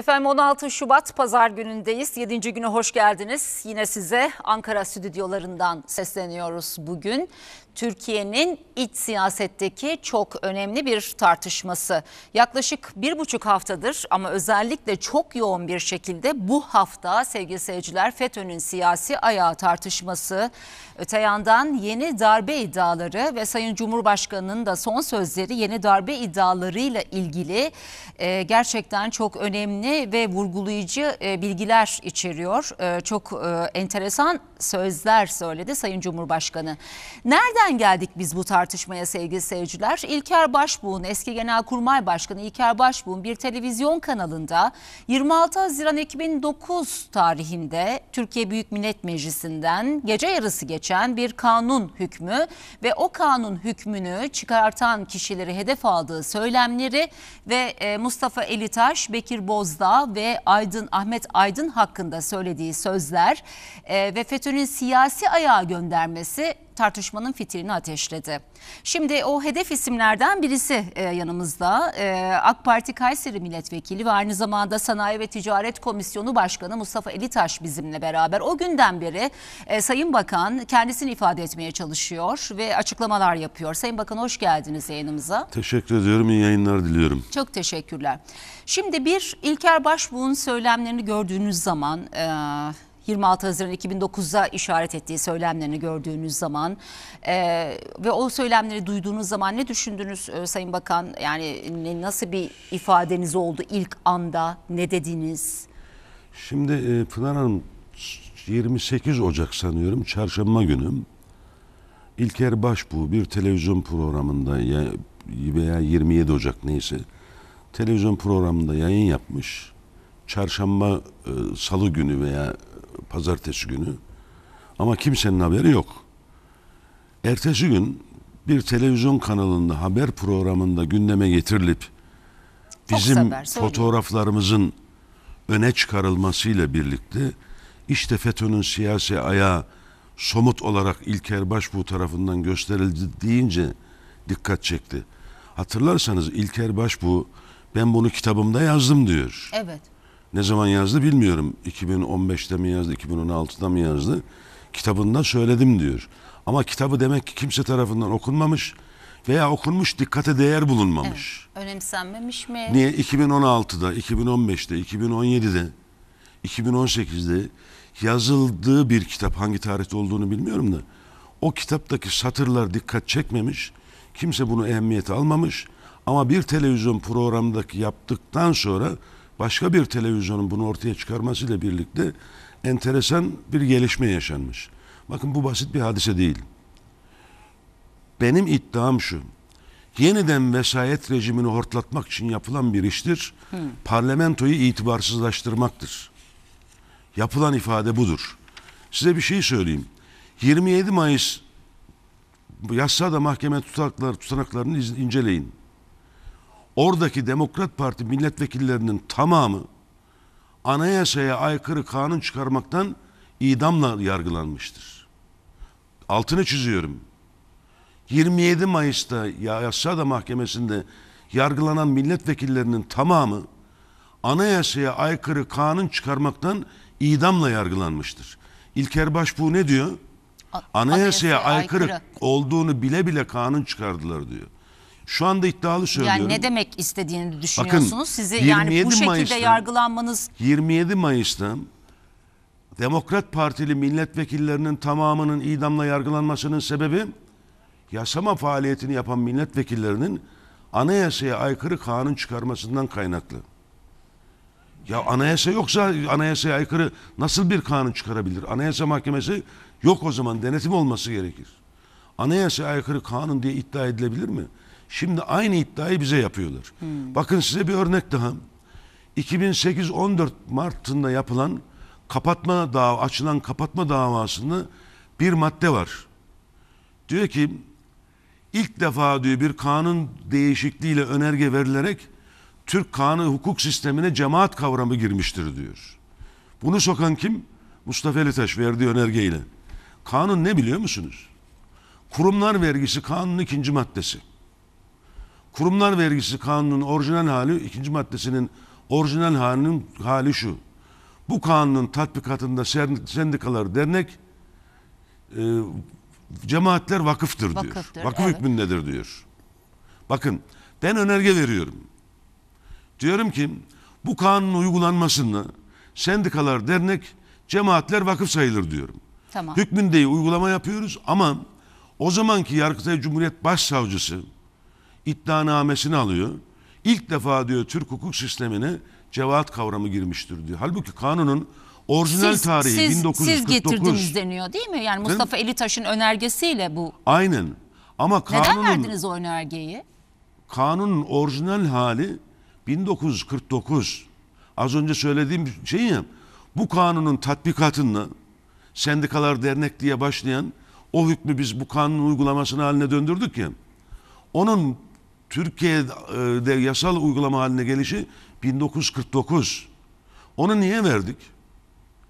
Efendim 16 Şubat pazar günündeyiz. 7. güne hoş geldiniz. Yine size Ankara stüdyolarından sesleniyoruz bugün. Türkiye'nin iç siyasetteki çok önemli bir tartışması. Yaklaşık bir buçuk haftadır ama özellikle çok yoğun bir şekilde bu hafta sevgili seyirciler FETÖ'nün siyasi ayağı tartışması. Öte yandan yeni darbe iddiaları ve Sayın Cumhurbaşkanı'nın da son sözleri yeni darbe iddialarıyla ilgili e, gerçekten çok önemli ve vurgulayıcı e, bilgiler içeriyor. E, çok e, enteresan sözler söyledi Sayın Cumhurbaşkanı. Nereden Nereden geldik biz bu tartışmaya sevgili seyirciler? İlker Başbuğ'un eski Genelkurmay Başkanı İlker Başbuğ'un bir televizyon kanalında 26 Haziran 2009 tarihinde Türkiye Büyük Millet Meclisi'nden gece yarısı geçen bir kanun hükmü ve o kanun hükmünü çıkartan kişileri hedef aldığı söylemleri ve e, Mustafa Elitaş, Bekir Bozdağ ve Aydın Ahmet Aydın hakkında söylediği sözler e, ve FETÖ'nün siyasi ayağı göndermesi tartışmanın fitilini ateşledi. Şimdi o hedef isimlerden birisi e, yanımızda. E, AK Parti Kayseri Milletvekili ve aynı zamanda Sanayi ve Ticaret Komisyonu Başkanı Mustafa Elitaş bizimle beraber. O günden beri e, Sayın Bakan kendisini ifade etmeye çalışıyor ve açıklamalar yapıyor. Sayın Bakan hoş geldiniz yayınımıza. Teşekkür ediyorum. İyi yayınlar diliyorum. Çok teşekkürler. Şimdi bir İlker Başbuğ'un söylemlerini gördüğünüz zaman... E, 26 Haziran 2009'a işaret ettiği söylemlerini gördüğünüz zaman e, ve o söylemleri duyduğunuz zaman ne düşündünüz e, Sayın Bakan? Yani ne, nasıl bir ifadeniz oldu ilk anda? Ne dediniz? Şimdi e, Pınar Hanım 28 Ocak sanıyorum çarşamba günü İlker Başbuğ bir televizyon programında ya, veya 27 Ocak neyse televizyon programında yayın yapmış. Çarşamba, e, salı günü veya pazartesi günü. Ama kimsenin haberi yok. Ertesi gün bir televizyon kanalında haber programında gündeme getirilip bizim haber, fotoğraflarımızın öne çıkarılmasıyla birlikte işte FETÖ'nün siyasi ayağı somut olarak İlker Başbuğ tarafından gösterildi deyince dikkat çekti. Hatırlarsanız İlker Başbuğ ben bunu kitabımda yazdım diyor. Evet ne zaman yazdı bilmiyorum. 2015'te mi yazdı, 2016'da mı yazdı? Kitabından söyledim diyor. Ama kitabı demek ki kimse tarafından okunmamış veya okunmuş dikkate değer bulunmamış. Evet, önemsenmemiş mi? Niye? 2016'da, 2015'te, 2017'de, 2018'de yazıldığı bir kitap hangi tarihte olduğunu bilmiyorum da o kitaptaki satırlar dikkat çekmemiş. Kimse bunu ehemmiyete almamış. Ama bir televizyon programındaki yaptıktan sonra başka bir televizyonun bunu ortaya çıkarmasıyla birlikte enteresan bir gelişme yaşanmış. Bakın bu basit bir hadise değil. Benim iddiam şu. Yeniden vesayet rejimini hortlatmak için yapılan bir iştir. Hı. Parlamentoyu itibarsızlaştırmaktır. Yapılan ifade budur. Size bir şey söyleyeyim. 27 Mayıs yasada mahkeme tutanaklar, tutanaklarını inceleyin. Oradaki Demokrat Parti milletvekillerinin tamamı anayasaya aykırı kanun çıkarmaktan idamla yargılanmıştır. Altını çiziyorum. 27 Mayıs'ta Yasada Mahkemesi'nde yargılanan milletvekillerinin tamamı anayasaya aykırı kanun çıkarmaktan idamla yargılanmıştır. İlker Başbuğ ne diyor? Anayasaya, anayasaya aykırı, aykırı olduğunu bile bile kanun çıkardılar diyor. Şu anda iddialı söylüyorum. Yani ne demek istediğini düşünüyorsunuz? Bakın, Sizi yani bu şekilde Mayıs'ta, yargılanmanız 27 Mayıs'ta Demokrat Partili milletvekillerinin tamamının idamla yargılanmasının sebebi yasama faaliyetini yapan milletvekillerinin anayasaya aykırı kanun çıkarmasından kaynaklı. Ya anayasa yoksa anayasaya aykırı nasıl bir kanun çıkarabilir? Anayasa Mahkemesi yok o zaman denetim olması gerekir. Anayasa aykırı kanun diye iddia edilebilir mi? Şimdi aynı iddiayı bize yapıyorlar. Hmm. Bakın size bir örnek daha. 2008-14 Mart'ında yapılan kapatma dava, açılan kapatma davasında bir madde var. Diyor ki ilk defa diyor bir kanun değişikliğiyle önerge verilerek Türk kanun hukuk sistemine cemaat kavramı girmiştir diyor. Bunu sokan kim? Mustafa Elitaş verdiği önergeyle. Kanun ne biliyor musunuz? Kurumlar vergisi kanunun ikinci maddesi. Kurumlar vergisi kanunun orijinal hali ikinci maddesinin orijinal halinin hali şu. Bu kanunun tatbikatında sendikalar, dernek, e, cemaatler vakıftır, diyor. Vakıftır, Vakıf evet. hükmündedir diyor. Bakın ben önerge veriyorum. Diyorum ki bu kanunun uygulanmasında sendikalar, dernek, cemaatler vakıf sayılır diyorum. Tamam. Hükmündeyi uygulama yapıyoruz ama o zamanki Yargıtay Cumhuriyet Başsavcısı iddianamesini alıyor. İlk defa diyor Türk hukuk sistemine cevaat kavramı girmiştir diyor. Halbuki kanunun orijinal siz, tarihi siz, 1949. Siz getirdiniz deniyor değil mi? Yani Mustafa değil mi? Elitaş'ın önergesiyle bu. Aynen. Ama kanunun, Neden verdiniz o önergeyi? Kanunun orijinal hali 1949. Az önce söylediğim şey ya bu kanunun tatbikatında sendikalar dernek diye başlayan o hükmü biz bu kanun uygulamasını haline döndürdük ya. Onun Türkiye'de e, yasal uygulama haline gelişi 1949. Onu niye verdik?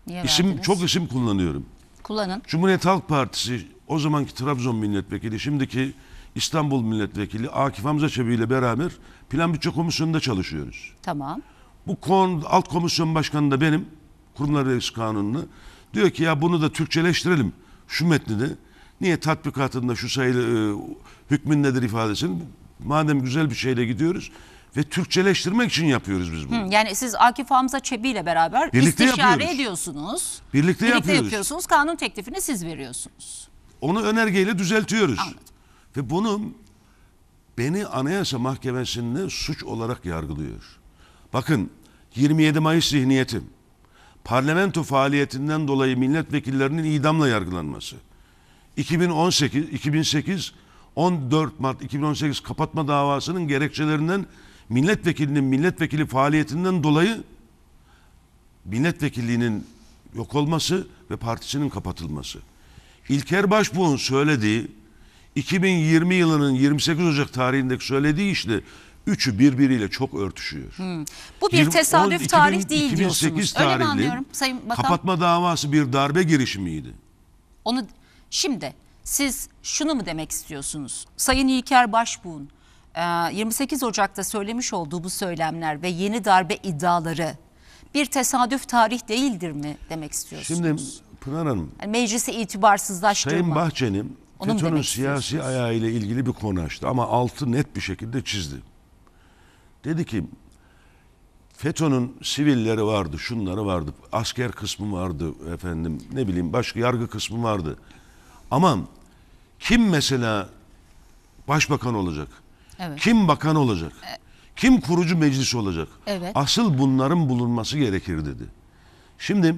Niye isim, verdiniz? Çok isim kullanıyorum. Kullanın. Cumhuriyet Halk Partisi o zamanki Trabzon milletvekili, şimdiki İstanbul milletvekili Akif Hamza Çebi ile beraber plan bütçe komisyonunda çalışıyoruz. Tamam. Bu kon, alt komisyon başkanı da benim. Kurumlar Reis Kanunu'nu. Diyor ki ya bunu da Türkçeleştirelim şu metnini. Niye tatbikatında şu sayılı e, hükmün nedir ifadesini Madem güzel bir şeyle gidiyoruz ve Türkçeleştirmek için yapıyoruz biz bunu. Hı, yani siz Akif Hamza Çebi ile beraber Birlikte istişare yapıyoruz. ediyorsunuz. Birlikte, Birlikte yapıyoruz. yapıyorsunuz. Kanun teklifini siz veriyorsunuz. Onu önergeyle düzeltiyoruz. Anladım. Ve bunu beni Anayasa Mahkemesi'nde suç olarak yargılıyor. Bakın 27 Mayıs zihniyetim. Parlamento faaliyetinden dolayı milletvekillerinin idamla yargılanması. 2018 2008 14 Mart 2018 kapatma davasının gerekçelerinden milletvekilinin milletvekili faaliyetinden dolayı milletvekilliğinin yok olması ve partisinin kapatılması. İlker Başbuğ'un söylediği 2020 yılının 28 Ocak tarihindeki söylediği işle üçü birbiriyle çok örtüşüyor. Hmm. Bu bir tesadüf 10, tarih 2000, değil 2008 diyorsunuz. Tarihli, Öyle mi anlıyorum Sayın Bakan? Kapatma davası bir darbe girişimiydi. Onu şimdi siz şunu mu demek istiyorsunuz? Sayın İlker Başbuğ'un 28 e, Ocak'ta söylemiş olduğu bu söylemler ve yeni darbe iddiaları bir tesadüf tarih değildir mi demek istiyorsunuz? Şimdi Pınar Hanım. Yani meclisi itibarsızlaştırma. Sayın Bahçenim, FETÖ'nün siyasi ayağı ile ilgili bir konu açtı ama altı net bir şekilde çizdi. Dedi ki FETÖ'nün sivilleri vardı, şunları vardı, asker kısmı vardı efendim ne bileyim başka yargı kısmı vardı. Ama kim mesela başbakan olacak? Evet. Kim bakan olacak? E kim kurucu meclis olacak? Evet. Asıl bunların bulunması gerekir dedi. Şimdi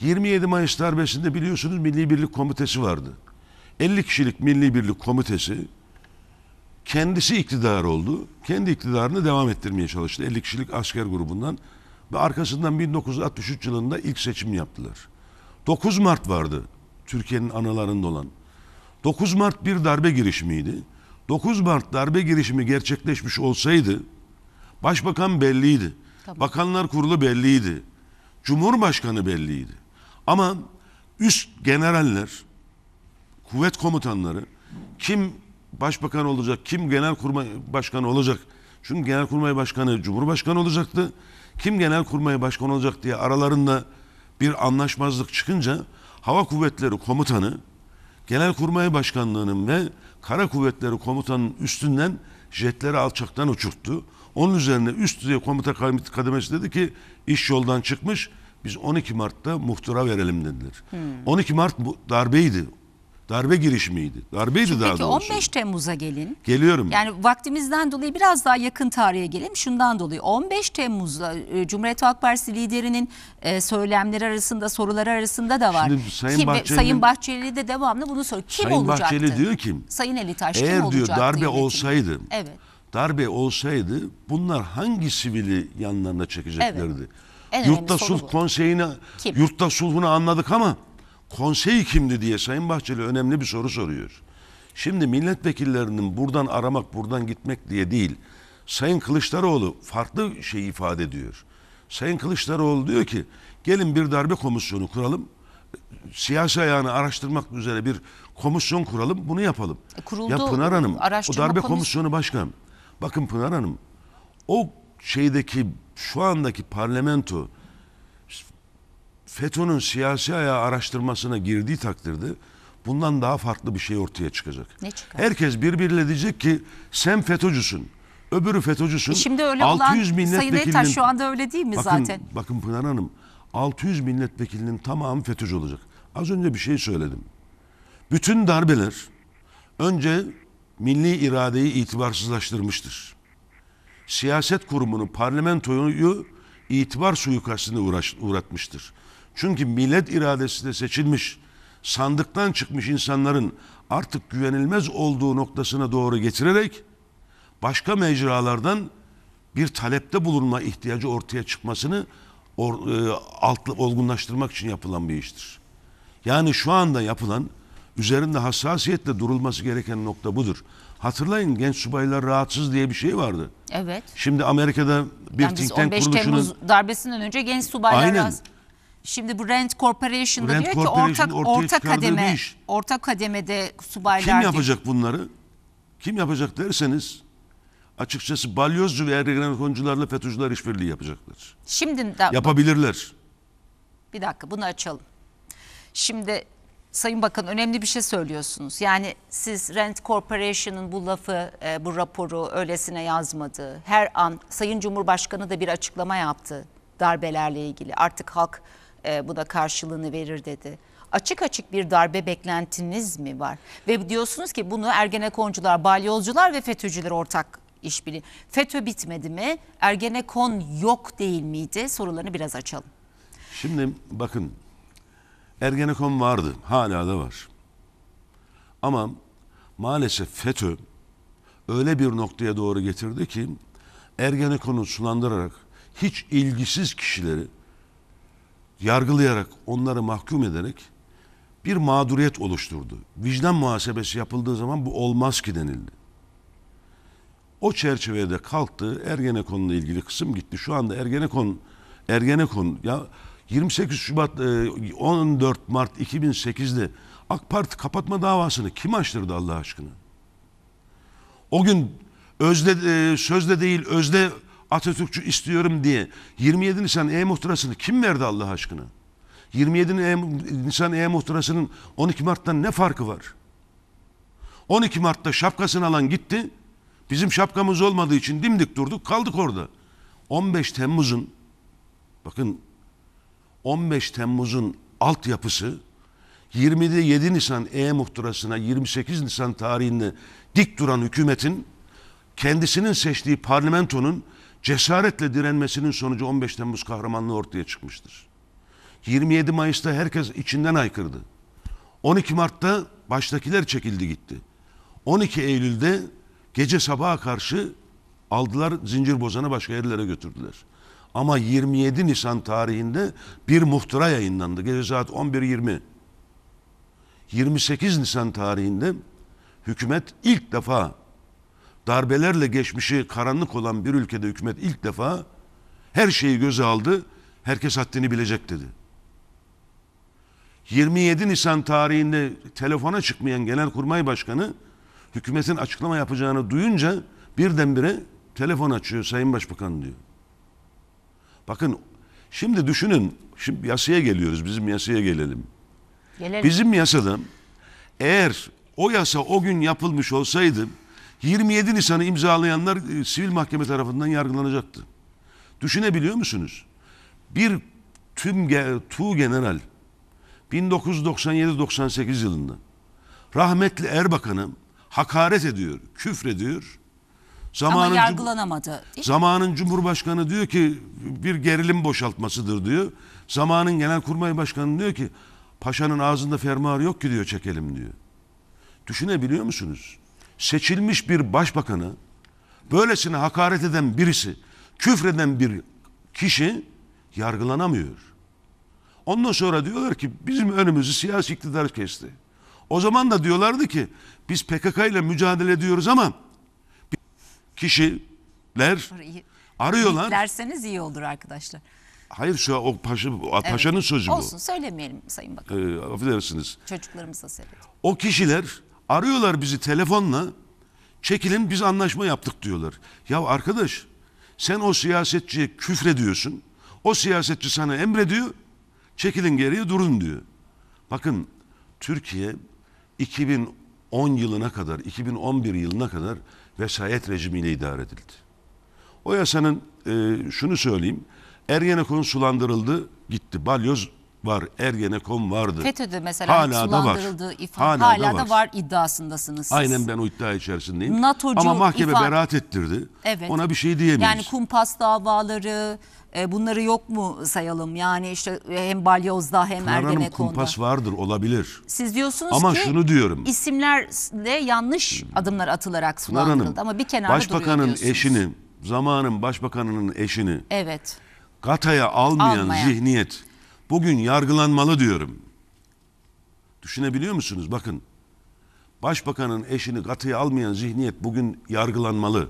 27 Mayıs darbesinde biliyorsunuz Milli Birlik Komitesi vardı. 50 kişilik Milli Birlik Komitesi kendisi iktidar oldu. Kendi iktidarını devam ettirmeye çalıştı. 50 kişilik asker grubundan ve arkasından 1963 yılında ilk seçim yaptılar. 9 Mart vardı. Türkiye'nin analarında olan. 9 Mart bir darbe girişimiydi. 9 Mart darbe girişimi gerçekleşmiş olsaydı başbakan belliydi. Tabii. Bakanlar kurulu belliydi. Cumhurbaşkanı belliydi. Ama üst generaller, kuvvet komutanları kim başbakan olacak, kim genel kurmay başkanı olacak. Çünkü genel kurmay başkanı cumhurbaşkanı olacaktı. Kim genel kurmay başkanı olacak diye aralarında bir anlaşmazlık çıkınca Hava Kuvvetleri Komutanı Genelkurmay Başkanlığı'nın ve Kara Kuvvetleri Komutanı'nın üstünden jetleri alçaktan uçurttu. Onun üzerine üst düzey komuta kademesi dedi ki iş yoldan çıkmış biz 12 Mart'ta muhtıra verelim dediler. Hmm. 12 Mart bu darbeydi. Darbe girişimiydi. Darbeydi Şimdi daha peki doğrusu. 15 Temmuz'a gelin. Geliyorum. Yani vaktimizden dolayı biraz daha yakın tarihe gelin. Şundan dolayı 15 Temmuz'la e, Cumhuriyet Halk Partisi liderinin e, söylemleri arasında, soruları arasında da var. Şimdi Sayın, kim, Bahçeli, Sayın Bahçeli de devamlı bunu soruyor. Kim Sayın olacaktı? Bahçeli diyor ki Sayın Ali Taş kim olacaktı? Eğer diyor darbe yönetim? olsaydı. Evet. Darbe olsaydı bunlar hangi sivili yanlarına çekeceklerdi? Evet. En yurtta sulh konseyini, kim? yurtta sulhunu anladık ama Konsey kimdi diye Sayın Bahçeli önemli bir soru soruyor. Şimdi milletvekillerinin buradan aramak, buradan gitmek diye değil. Sayın Kılıçdaroğlu farklı şey ifade ediyor. Sayın Kılıçdaroğlu diyor ki gelin bir darbe komisyonu kuralım. Siyasi ayağını araştırmak üzere bir komisyon kuralım bunu yapalım. E kuruldu, ya Pınar Hanım o darbe komisyonu başkan. Bakın Pınar Hanım o şeydeki şu andaki parlamento FETÖ'nün siyasi ayağı araştırmasına girdiği takdirde bundan daha farklı bir şey ortaya çıkacak. Ne çıkacak? Herkes birbiriyle diyecek ki sen FETÖ'cüsün. Öbürü FETÖ'cüsün. E şimdi öyle 600 olan Sayın Ertaş şu anda öyle değil mi bakın, zaten? Bakın Pınar Hanım 600 milletvekilinin tamamı FETÖ'cü olacak. Az önce bir şey söyledim. Bütün darbeler önce milli iradeyi itibarsızlaştırmıştır. Siyaset kurumunu, parlamentoyu itibar suikastine uğraş, uğratmıştır. Çünkü millet iradesi de seçilmiş, sandıktan çıkmış insanların artık güvenilmez olduğu noktasına doğru getirerek başka mecralardan bir talepte bulunma ihtiyacı ortaya çıkmasını or, e, altlı, olgunlaştırmak için yapılan bir iştir. Yani şu anda yapılan, üzerinde hassasiyetle durulması gereken nokta budur. Hatırlayın genç subaylar rahatsız diye bir şey vardı. Evet. Şimdi Amerika'da bir yani think tank kuruluşunun... 15 Temmuz darbesinden önce genç subaylar Aynen. rahatsız Şimdi bu Rent Corporation diyor ki ortak orta kademe iş. orta kademede subaylar Kim yapacak diyor. bunları? Kim yapacak derseniz açıkçası balyozcu ve koncularla FETÖ'cüler işbirliği yapacaklar. Şimdi de, yapabilirler. Bir dakika bunu açalım. Şimdi Sayın Bakan önemli bir şey söylüyorsunuz. Yani siz Rent Corporation'ın bu lafı, e, bu raporu öylesine yazmadı. Her an Sayın Cumhurbaşkanı da bir açıklama yaptı darbelerle ilgili. Artık halk e, buna karşılığını verir dedi. Açık açık bir darbe beklentiniz mi var? Ve diyorsunuz ki bunu Ergenekoncular, balyozcular ve FETÖ'cüler ortak işbirliği. FETÖ bitmedi mi? Ergenekon yok değil miydi? Sorularını biraz açalım. Şimdi bakın Ergenekon vardı, hala da var. Ama maalesef FETÖ öyle bir noktaya doğru getirdi ki Ergenekon'u sulandırarak hiç ilgisiz kişileri yargılayarak, onları mahkum ederek bir mağduriyet oluşturdu. Vicdan muhasebesi yapıldığı zaman bu olmaz ki denildi. O çerçevede kalktı Ergenekon'la ilgili kısım gitti. Şu anda Ergenekon Ergenekon ya 28 Şubat 14 e, Mart 2008'de AK Parti kapatma davasını kim açtırdı Allah aşkına? O gün özde e, sözde değil özde Atatürkçü istiyorum diye 27 Nisan E muhtırasını kim verdi Allah aşkına? 27 e Nisan E muhtırasının 12 Mart'tan ne farkı var? 12 Mart'ta şapkasını alan gitti. Bizim şapkamız olmadığı için dimdik durduk kaldık orada. 15 Temmuz'un bakın 15 Temmuz'un altyapısı 27 Nisan E muhtırasına 28 Nisan tarihinde dik duran hükümetin kendisinin seçtiği parlamentonun cesaretle direnmesinin sonucu 15 Temmuz kahramanlığı ortaya çıkmıştır. 27 Mayıs'ta herkes içinden aykırdı. 12 Mart'ta baştakiler çekildi gitti. 12 Eylül'de gece sabaha karşı aldılar zincir bozanı başka yerlere götürdüler. Ama 27 Nisan tarihinde bir muhtıra yayınlandı. Gece saat 11.20. 28 Nisan tarihinde hükümet ilk defa darbelerle geçmişi karanlık olan bir ülkede hükümet ilk defa her şeyi göze aldı. Herkes haddini bilecek dedi. 27 Nisan tarihinde telefona çıkmayan Genelkurmay Başkanı hükümetin açıklama yapacağını duyunca birdenbire telefon açıyor Sayın Başbakan diyor. Bakın şimdi düşünün şimdi yasaya geliyoruz bizim yasaya gelelim. gelelim. Bizim yasada eğer o yasa o gün yapılmış olsaydı 27 Nisan'ı imzalayanlar e, sivil mahkeme tarafından yargılanacaktı. Düşünebiliyor musunuz? Bir tüm Tu General 1997-98 yılında rahmetli Erbakan'ım hakaret ediyor, küfrediyor. Zamanın Ama yargılanamadı. Zamanın Cumhurbaşkanı diyor ki bir gerilim boşaltmasıdır diyor. Zamanın Genelkurmay Başkanı diyor ki paşanın ağzında fermuar yok ki diyor çekelim diyor. Düşünebiliyor musunuz? seçilmiş bir başbakanı böylesine hakaret eden birisi, küfreden bir kişi yargılanamıyor. Ondan sonra diyorlar ki bizim önümüzü siyasi iktidar kesti. O zaman da diyorlardı ki biz PKK ile mücadele ediyoruz ama kişiler arıyorlar. Derseniz iyi olur arkadaşlar. Hayır şu o paşa, evet. paşanın sözü Olsun, bu. Olsun söylemeyelim Sayın Bakan. Ee, affedersiniz. Çocuklarımıza seyrediyor. O kişiler Arıyorlar bizi telefonla. Çekilin biz anlaşma yaptık diyorlar. Ya arkadaş sen o siyasetçiye küfre diyorsun. O siyasetçi sana emrediyor. Çekilin geriye durun diyor. Bakın Türkiye 2010 yılına kadar, 2011 yılına kadar vesayet rejimiyle idare edildi. O yasanın e, şunu söyleyeyim. Ergenekon sulandırıldı, gitti. Balyoz var, Ergenekon vardı. FETÖ'de mesela hala da var. Ifa, hala, hala da, var. da var iddiasındasınız siz. Aynen ben o iddia içerisindeyim. NATO'cu Ama mahkeme ifa... beraat ettirdi. Evet. Ona bir şey diyemeyiz. Yani kumpas davaları e, bunları yok mu sayalım? Yani işte hem Balyoz'da hem Pınar Ergenekon'da. Hanım kumpas vardır olabilir. Siz diyorsunuz Ama ki şunu diyorum. isimlerle yanlış adımlar atılarak sulandırıldı. Ama bir kenarda Başbakanın eşini, zamanın başbakanının eşini. Evet. Gata'ya almayan, almayan zihniyet bugün yargılanmalı diyorum. Düşünebiliyor musunuz? Bakın başbakanın eşini katıya almayan zihniyet bugün yargılanmalı.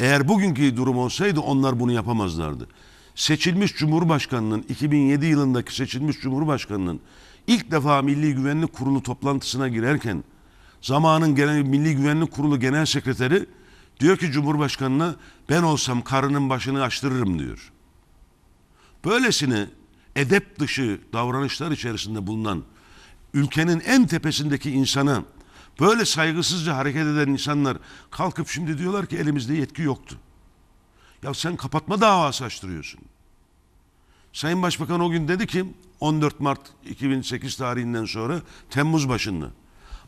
Eğer bugünkü durum olsaydı onlar bunu yapamazlardı. Seçilmiş Cumhurbaşkanının 2007 yılındaki seçilmiş Cumhurbaşkanının ilk defa Milli Güvenlik Kurulu toplantısına girerken zamanın genel Milli Güvenlik Kurulu Genel Sekreteri diyor ki Cumhurbaşkanına ben olsam karının başını açtırırım diyor. Böylesini edep dışı davranışlar içerisinde bulunan ülkenin en tepesindeki insana böyle saygısızca hareket eden insanlar kalkıp şimdi diyorlar ki elimizde yetki yoktu. Ya sen kapatma davası açtırıyorsun. Sayın Başbakan o gün dedi ki 14 Mart 2008 tarihinden sonra Temmuz başında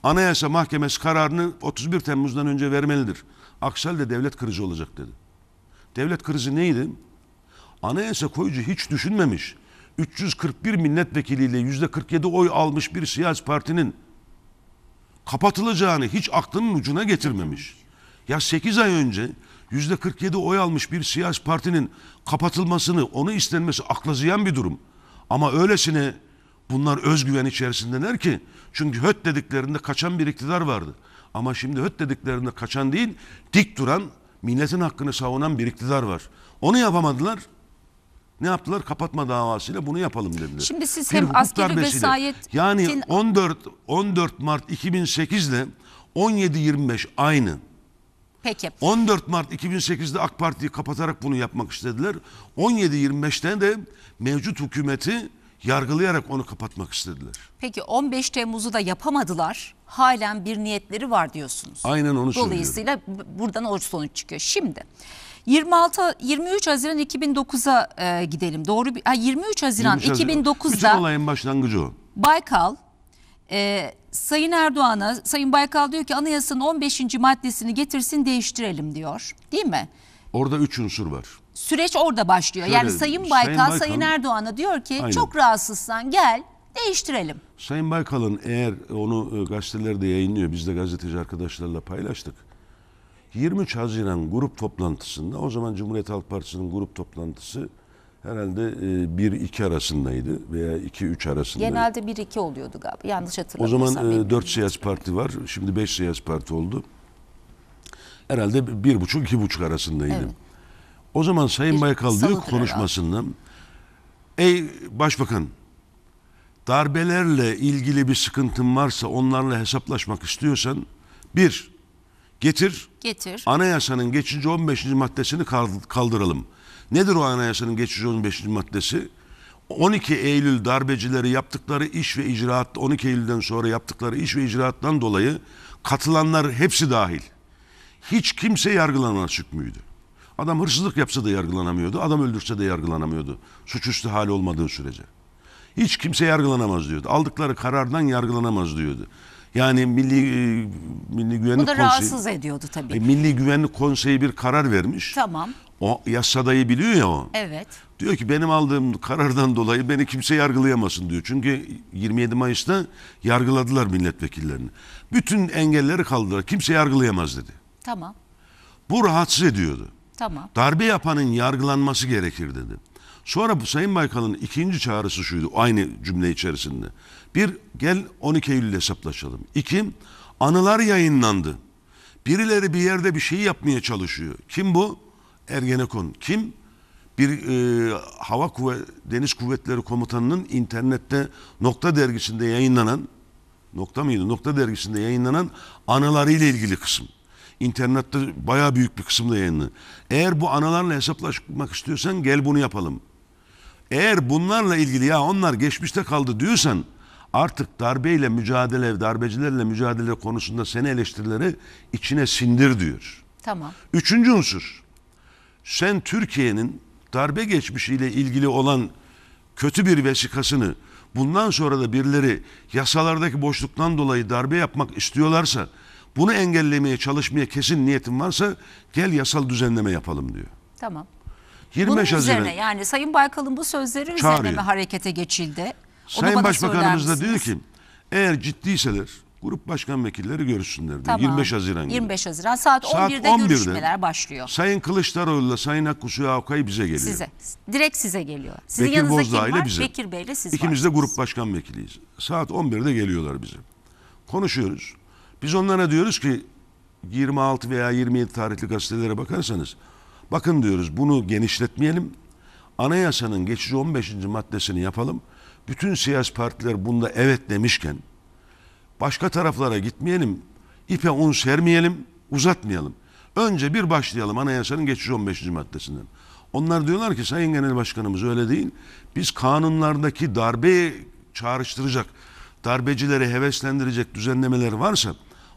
Anayasa Mahkemesi kararını 31 Temmuz'dan önce vermelidir. Aksi halde devlet krizi olacak dedi. Devlet krizi neydi? Anayasa koyucu hiç düşünmemiş. 341 milletvekiliyle yüzde %47 oy almış bir siyasi partinin kapatılacağını hiç aklının ucuna getirmemiş. Ya 8 ay önce yüzde %47 oy almış bir siyasi partinin kapatılmasını, onu istenmesi akla ziyan bir durum. Ama öylesine bunlar özgüven içerisindeler ki çünkü höt dediklerinde kaçan bir iktidar vardı. Ama şimdi höt dediklerinde kaçan değil, dik duran, milletin hakkını savunan bir iktidar var. Onu yapamadılar. Ne yaptılar? Kapatma davasıyla bunu yapalım dediler. Şimdi siz hem hukuk askeri darbesiyle. vesayet yani 14 14 Mart 2008 ile 17-25 aynı. Peki. 14 Mart 2008'de AK Parti'yi kapatarak bunu yapmak istediler. 17-25'te de mevcut hükümeti yargılayarak onu kapatmak istediler. Peki 15 Temmuz'u da yapamadılar. Halen bir niyetleri var diyorsunuz. Aynen onu Dolayısıyla söylüyorum. Dolayısıyla buradan o sonuç çıkıyor. Şimdi 26 23 Haziran 2009'a e, gidelim. Doğru bir ha, 23 Haziran 23 2009'da Bütün olayın başlangıcı o. Baykal e, Sayın Erdoğan'a Sayın Baykal diyor ki anayasanın 15. maddesini getirsin değiştirelim diyor. Değil mi? Orada üç unsur var. Süreç orada başlıyor. Şöyle, yani Sayın Baykal Sayın, Baykal, Sayın Erdoğan'a diyor ki aynen. çok rahatsızsan gel değiştirelim. Sayın Baykal'ın eğer onu e, gazetelerde yayınlıyor biz de gazeteci arkadaşlarla paylaştık 23 Haziran grup toplantısında o zaman Cumhuriyet Halk Partisi'nin grup toplantısı herhalde 1-2 e, arasındaydı veya 2-3 arasında. Genelde 1-2 oluyordu galiba yanlış hatırlamıyorsam. O zaman 4 e, siyasi parti var şimdi 5 siyasi parti oldu. Herhalde 1,5-2,5 arasındaydı. Evet. O zaman Sayın bir Baykal diyor konuşmasında herhalde. Ey Başbakan darbelerle ilgili bir sıkıntın varsa onlarla hesaplaşmak istiyorsan bir Getir. Getir. Anayasanın geçici 15. maddesini kaldıralım. Nedir o anayasanın geçici 15. maddesi? 12 Eylül darbecileri yaptıkları iş ve icraat 12 Eylül'den sonra yaptıkları iş ve icraattan dolayı katılanlar hepsi dahil. Hiç kimse yargılanacak mıydı? Adam hırsızlık yapsa da yargılanamıyordu. Adam öldürse de yargılanamıyordu. Suçüstü hali olmadığı sürece. Hiç kimse yargılanamaz diyordu. Aldıkları karardan yargılanamaz diyordu. Yani Milli e, Milli Güvenlik Bu da Konseyi rahatsız ediyordu tabii. E, milli Güvenlik Konseyi bir karar vermiş. Tamam. O yasadayı biliyor ya o. Evet. Diyor ki benim aldığım karardan dolayı beni kimse yargılayamasın diyor. Çünkü 27 Mayıs'ta yargıladılar milletvekillerini. Bütün engelleri kaldılar. Kimse yargılayamaz dedi. Tamam. Bu rahatsız ediyordu. Tamam. Darbe yapanın yargılanması gerekir dedi. Sonra bu Sayın Baykal'ın ikinci çağrısı şuydu aynı cümle içerisinde. Bir, gel 12 Eylül'le hesaplaşalım. İki, anılar yayınlandı. Birileri bir yerde bir şey yapmaya çalışıyor. Kim bu? Ergenekon. Kim? Bir e, Hava Kuvvet, Deniz Kuvvetleri Komutanı'nın internette Nokta dergisinde yayınlanan, Nokta mıydı? Nokta dergisinde yayınlanan anılarıyla ilgili kısım. İnternette baya büyük bir kısımda yayınlı. Eğer bu anılarla hesaplaşmak istiyorsan gel bunu yapalım. Eğer bunlarla ilgili ya onlar geçmişte kaldı diyorsan artık darbeyle mücadele, darbecilerle mücadele konusunda seni eleştirileri içine sindir diyor. Tamam. Üçüncü unsur. Sen Türkiye'nin darbe geçmişiyle ilgili olan kötü bir vesikasını bundan sonra da birileri yasalardaki boşluktan dolayı darbe yapmak istiyorlarsa bunu engellemeye çalışmaya kesin niyetin varsa gel yasal düzenleme yapalım diyor. Tamam. 25 Bunun üzerine Haziran. yani Sayın Baykal'ın bu sözleri Çağrı. üzerine mi harekete geçildi? Sayın bana Başbakanımız da diyor ki eğer ciddiyseler grup başkan vekilleri görüşsünler diyor. Tamam. 25 Haziran günü. 25 Haziran saat, Saat 11'de, 11'de görüşmeler başlıyor. Sayın Kılıçdaroğlu ile Sayın Akkusu'ya Avkay bize geliyor. Size. Direkt size geliyor. Sizin Bekir yanınızda Bozdağ kim ile var? bize. Bekir Bey ile siz İkimiz de grup başkan vekiliyiz. Saat 11'de geliyorlar bize. Konuşuyoruz. Biz onlara diyoruz ki 26 veya 27 tarihli gazetelere bakarsanız Bakın diyoruz bunu genişletmeyelim. Anayasanın geçici 15. maddesini yapalım. Bütün siyasi partiler bunda evet demişken başka taraflara gitmeyelim. İpe un sermeyelim, uzatmayalım. Önce bir başlayalım anayasanın geçici 15. maddesinden. Onlar diyorlar ki Sayın Genel Başkanımız öyle değil. Biz kanunlardaki darbeyi çağrıştıracak, darbecileri heveslendirecek düzenlemeler varsa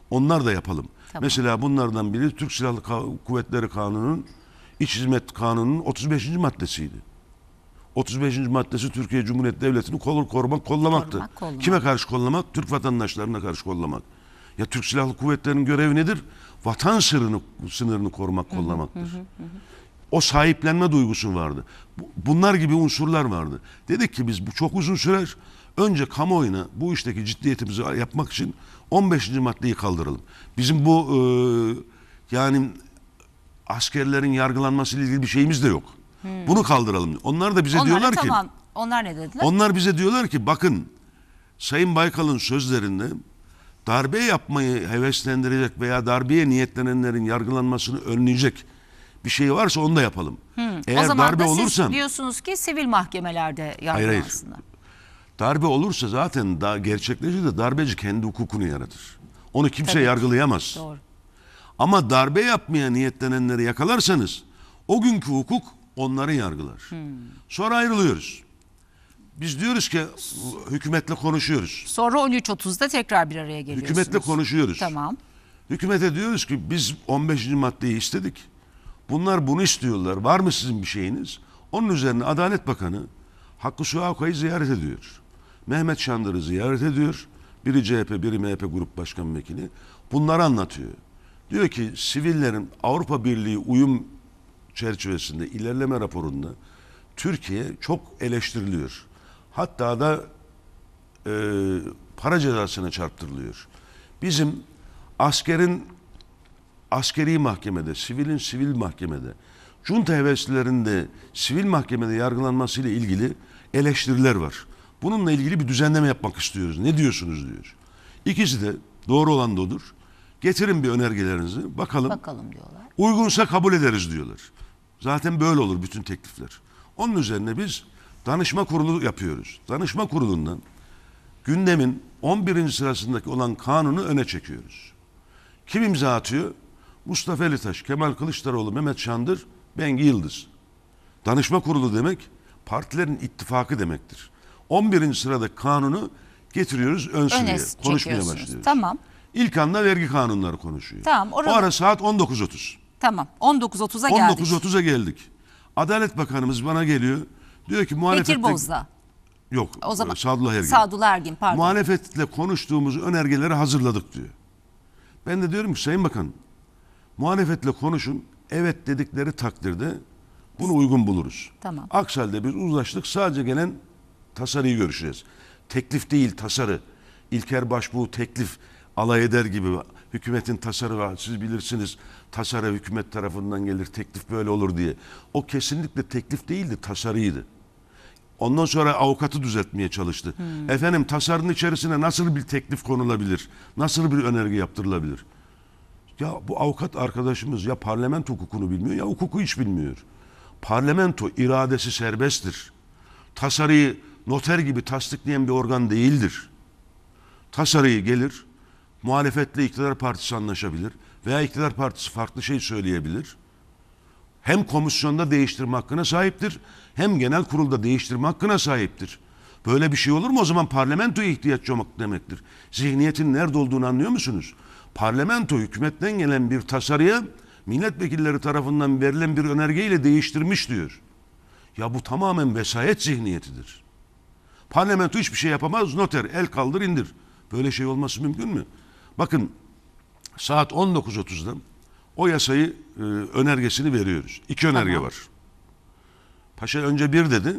onlar da yapalım. Tamam. Mesela bunlardan biri Türk Silahlı Kuvvetleri Kanunu'nun İç Hizmet Kanunu'nun 35. maddesiydi. 35. maddesi Türkiye Cumhuriyeti Devleti'ni korur, korumak, kollamaktı. Korumak, kollamak. Kime karşı kollamak? Türk vatandaşlarına karşı kollamak. Ya Türk Silahlı Kuvvetleri'nin görevi nedir? Vatan sırrını, sınırını korumak, kollamaktır. Hı hı hı hı. O sahiplenme duygusu vardı. Bunlar gibi unsurlar vardı. Dedik ki biz bu çok uzun sürer. Önce kamuoyuna bu işteki ciddiyetimizi yapmak için 15. maddeyi kaldıralım. Bizim bu e, yani askerlerin yargılanması ile ilgili bir şeyimiz de yok. Hmm. Bunu kaldıralım. Onlar da bize onlar diyorlar da, ki tamam. Onlar ne dediler? Onlar bize diyorlar ki bakın Sayın Baykal'ın sözlerinde darbe yapmayı heveslendirecek veya darbeye niyetlenenlerin yargılanmasını önleyecek bir şey varsa onu da yapalım. Hmm. Eğer o zaman darbe da siz olursa diyorsunuz ki sivil mahkemelerde yargılansınlar. Darbe olursa zaten da gerçekleşir de darbeci kendi hukukunu yaratır. Onu kimse Tabii. yargılayamaz. Doğru. Ama darbe yapmaya niyetlenenleri yakalarsanız o günkü hukuk onları yargılar. Hmm. Sonra ayrılıyoruz. Biz diyoruz ki hükümetle konuşuyoruz. Sonra 13.30'da tekrar bir araya geliyorsunuz. Hükümetle konuşuyoruz. Tamam. Hükümete diyoruz ki biz 15. maddeyi istedik. Bunlar bunu istiyorlar. Var mı sizin bir şeyiniz? Onun üzerine Adalet Bakanı Hakkı Suaka'yı ziyaret ediyor. Mehmet Şandır'ı ziyaret ediyor. Biri CHP, biri MHP Grup Başkan Vekili. Bunları anlatıyor. Diyor ki sivillerin Avrupa Birliği uyum çerçevesinde ilerleme raporunda Türkiye çok eleştiriliyor. Hatta da e, para cezasına çarptırılıyor. Bizim askerin askeri mahkemede, sivilin sivil mahkemede, junta heveslilerinde sivil mahkemede yargılanmasıyla ilgili eleştiriler var. Bununla ilgili bir düzenleme yapmak istiyoruz. Ne diyorsunuz diyor. İkisi de doğru olan da odur. Getirin bir önergelerinizi bakalım. Bakalım diyorlar. Uygunsa kabul ederiz diyorlar. Zaten böyle olur bütün teklifler. Onun üzerine biz danışma kurulu yapıyoruz. Danışma kurulundan gündemin 11. sırasındaki olan kanunu öne çekiyoruz. Kim imza atıyor? Mustafa Elitaş, Kemal Kılıçdaroğlu, Mehmet Şandır, Bengi Yıldız. Danışma kurulu demek partilerin ittifakı demektir. 11. sırada kanunu getiriyoruz ön sıraya. Konuşmaya başlıyoruz. Tamam. İlk anda vergi kanunları konuşuyor. Tamam. Orada... O ara saat 19.30. Tamam. 19.30'a geldik. 19.30'a geldik. Adalet Bakanımız bana geliyor. Diyor ki muhalefetle... Bekir Bozda. Yok. O zaman e, Sadullah Ergin. Sadullah Ergin pardon. Muhalefetle konuştuğumuz önergeleri hazırladık diyor. Ben de diyorum ki Sayın Bakan muhalefetle konuşun. Evet dedikleri takdirde bunu uygun buluruz. Tamam. Aksi biz uzlaştık sadece gelen tasarıyı görüşeceğiz. Teklif değil tasarı. İlker Başbuğ teklif alay eder gibi hükümetin tasarı siz bilirsiniz tasarı hükümet tarafından gelir teklif böyle olur diye. O kesinlikle teklif değildi tasarıydı. Ondan sonra avukatı düzeltmeye çalıştı. Hmm. Efendim tasarının içerisine nasıl bir teklif konulabilir? Nasıl bir önerge yaptırılabilir? Ya bu avukat arkadaşımız ya parlamento hukukunu bilmiyor ya hukuku hiç bilmiyor. Parlamento iradesi serbesttir. Tasarıyı noter gibi tasdikleyen bir organ değildir. Tasarıyı gelir muhalefetle iktidar partisi anlaşabilir veya iktidar partisi farklı şey söyleyebilir. Hem komisyonda değiştirme hakkına sahiptir hem genel kurulda değiştirme hakkına sahiptir. Böyle bir şey olur mu? O zaman parlamentoya ihtiyaç yok demektir. Zihniyetin nerede olduğunu anlıyor musunuz? Parlamento hükümetten gelen bir tasarıya milletvekilleri tarafından verilen bir önergeyle değiştirmiş diyor. Ya bu tamamen vesayet zihniyetidir. Parlamento hiçbir şey yapamaz. Noter el kaldır indir. Böyle şey olması mümkün mü? Bakın saat 19.30'da o yasayı e, önergesini veriyoruz. İki önerge tamam. var. Paşa önce bir dedi,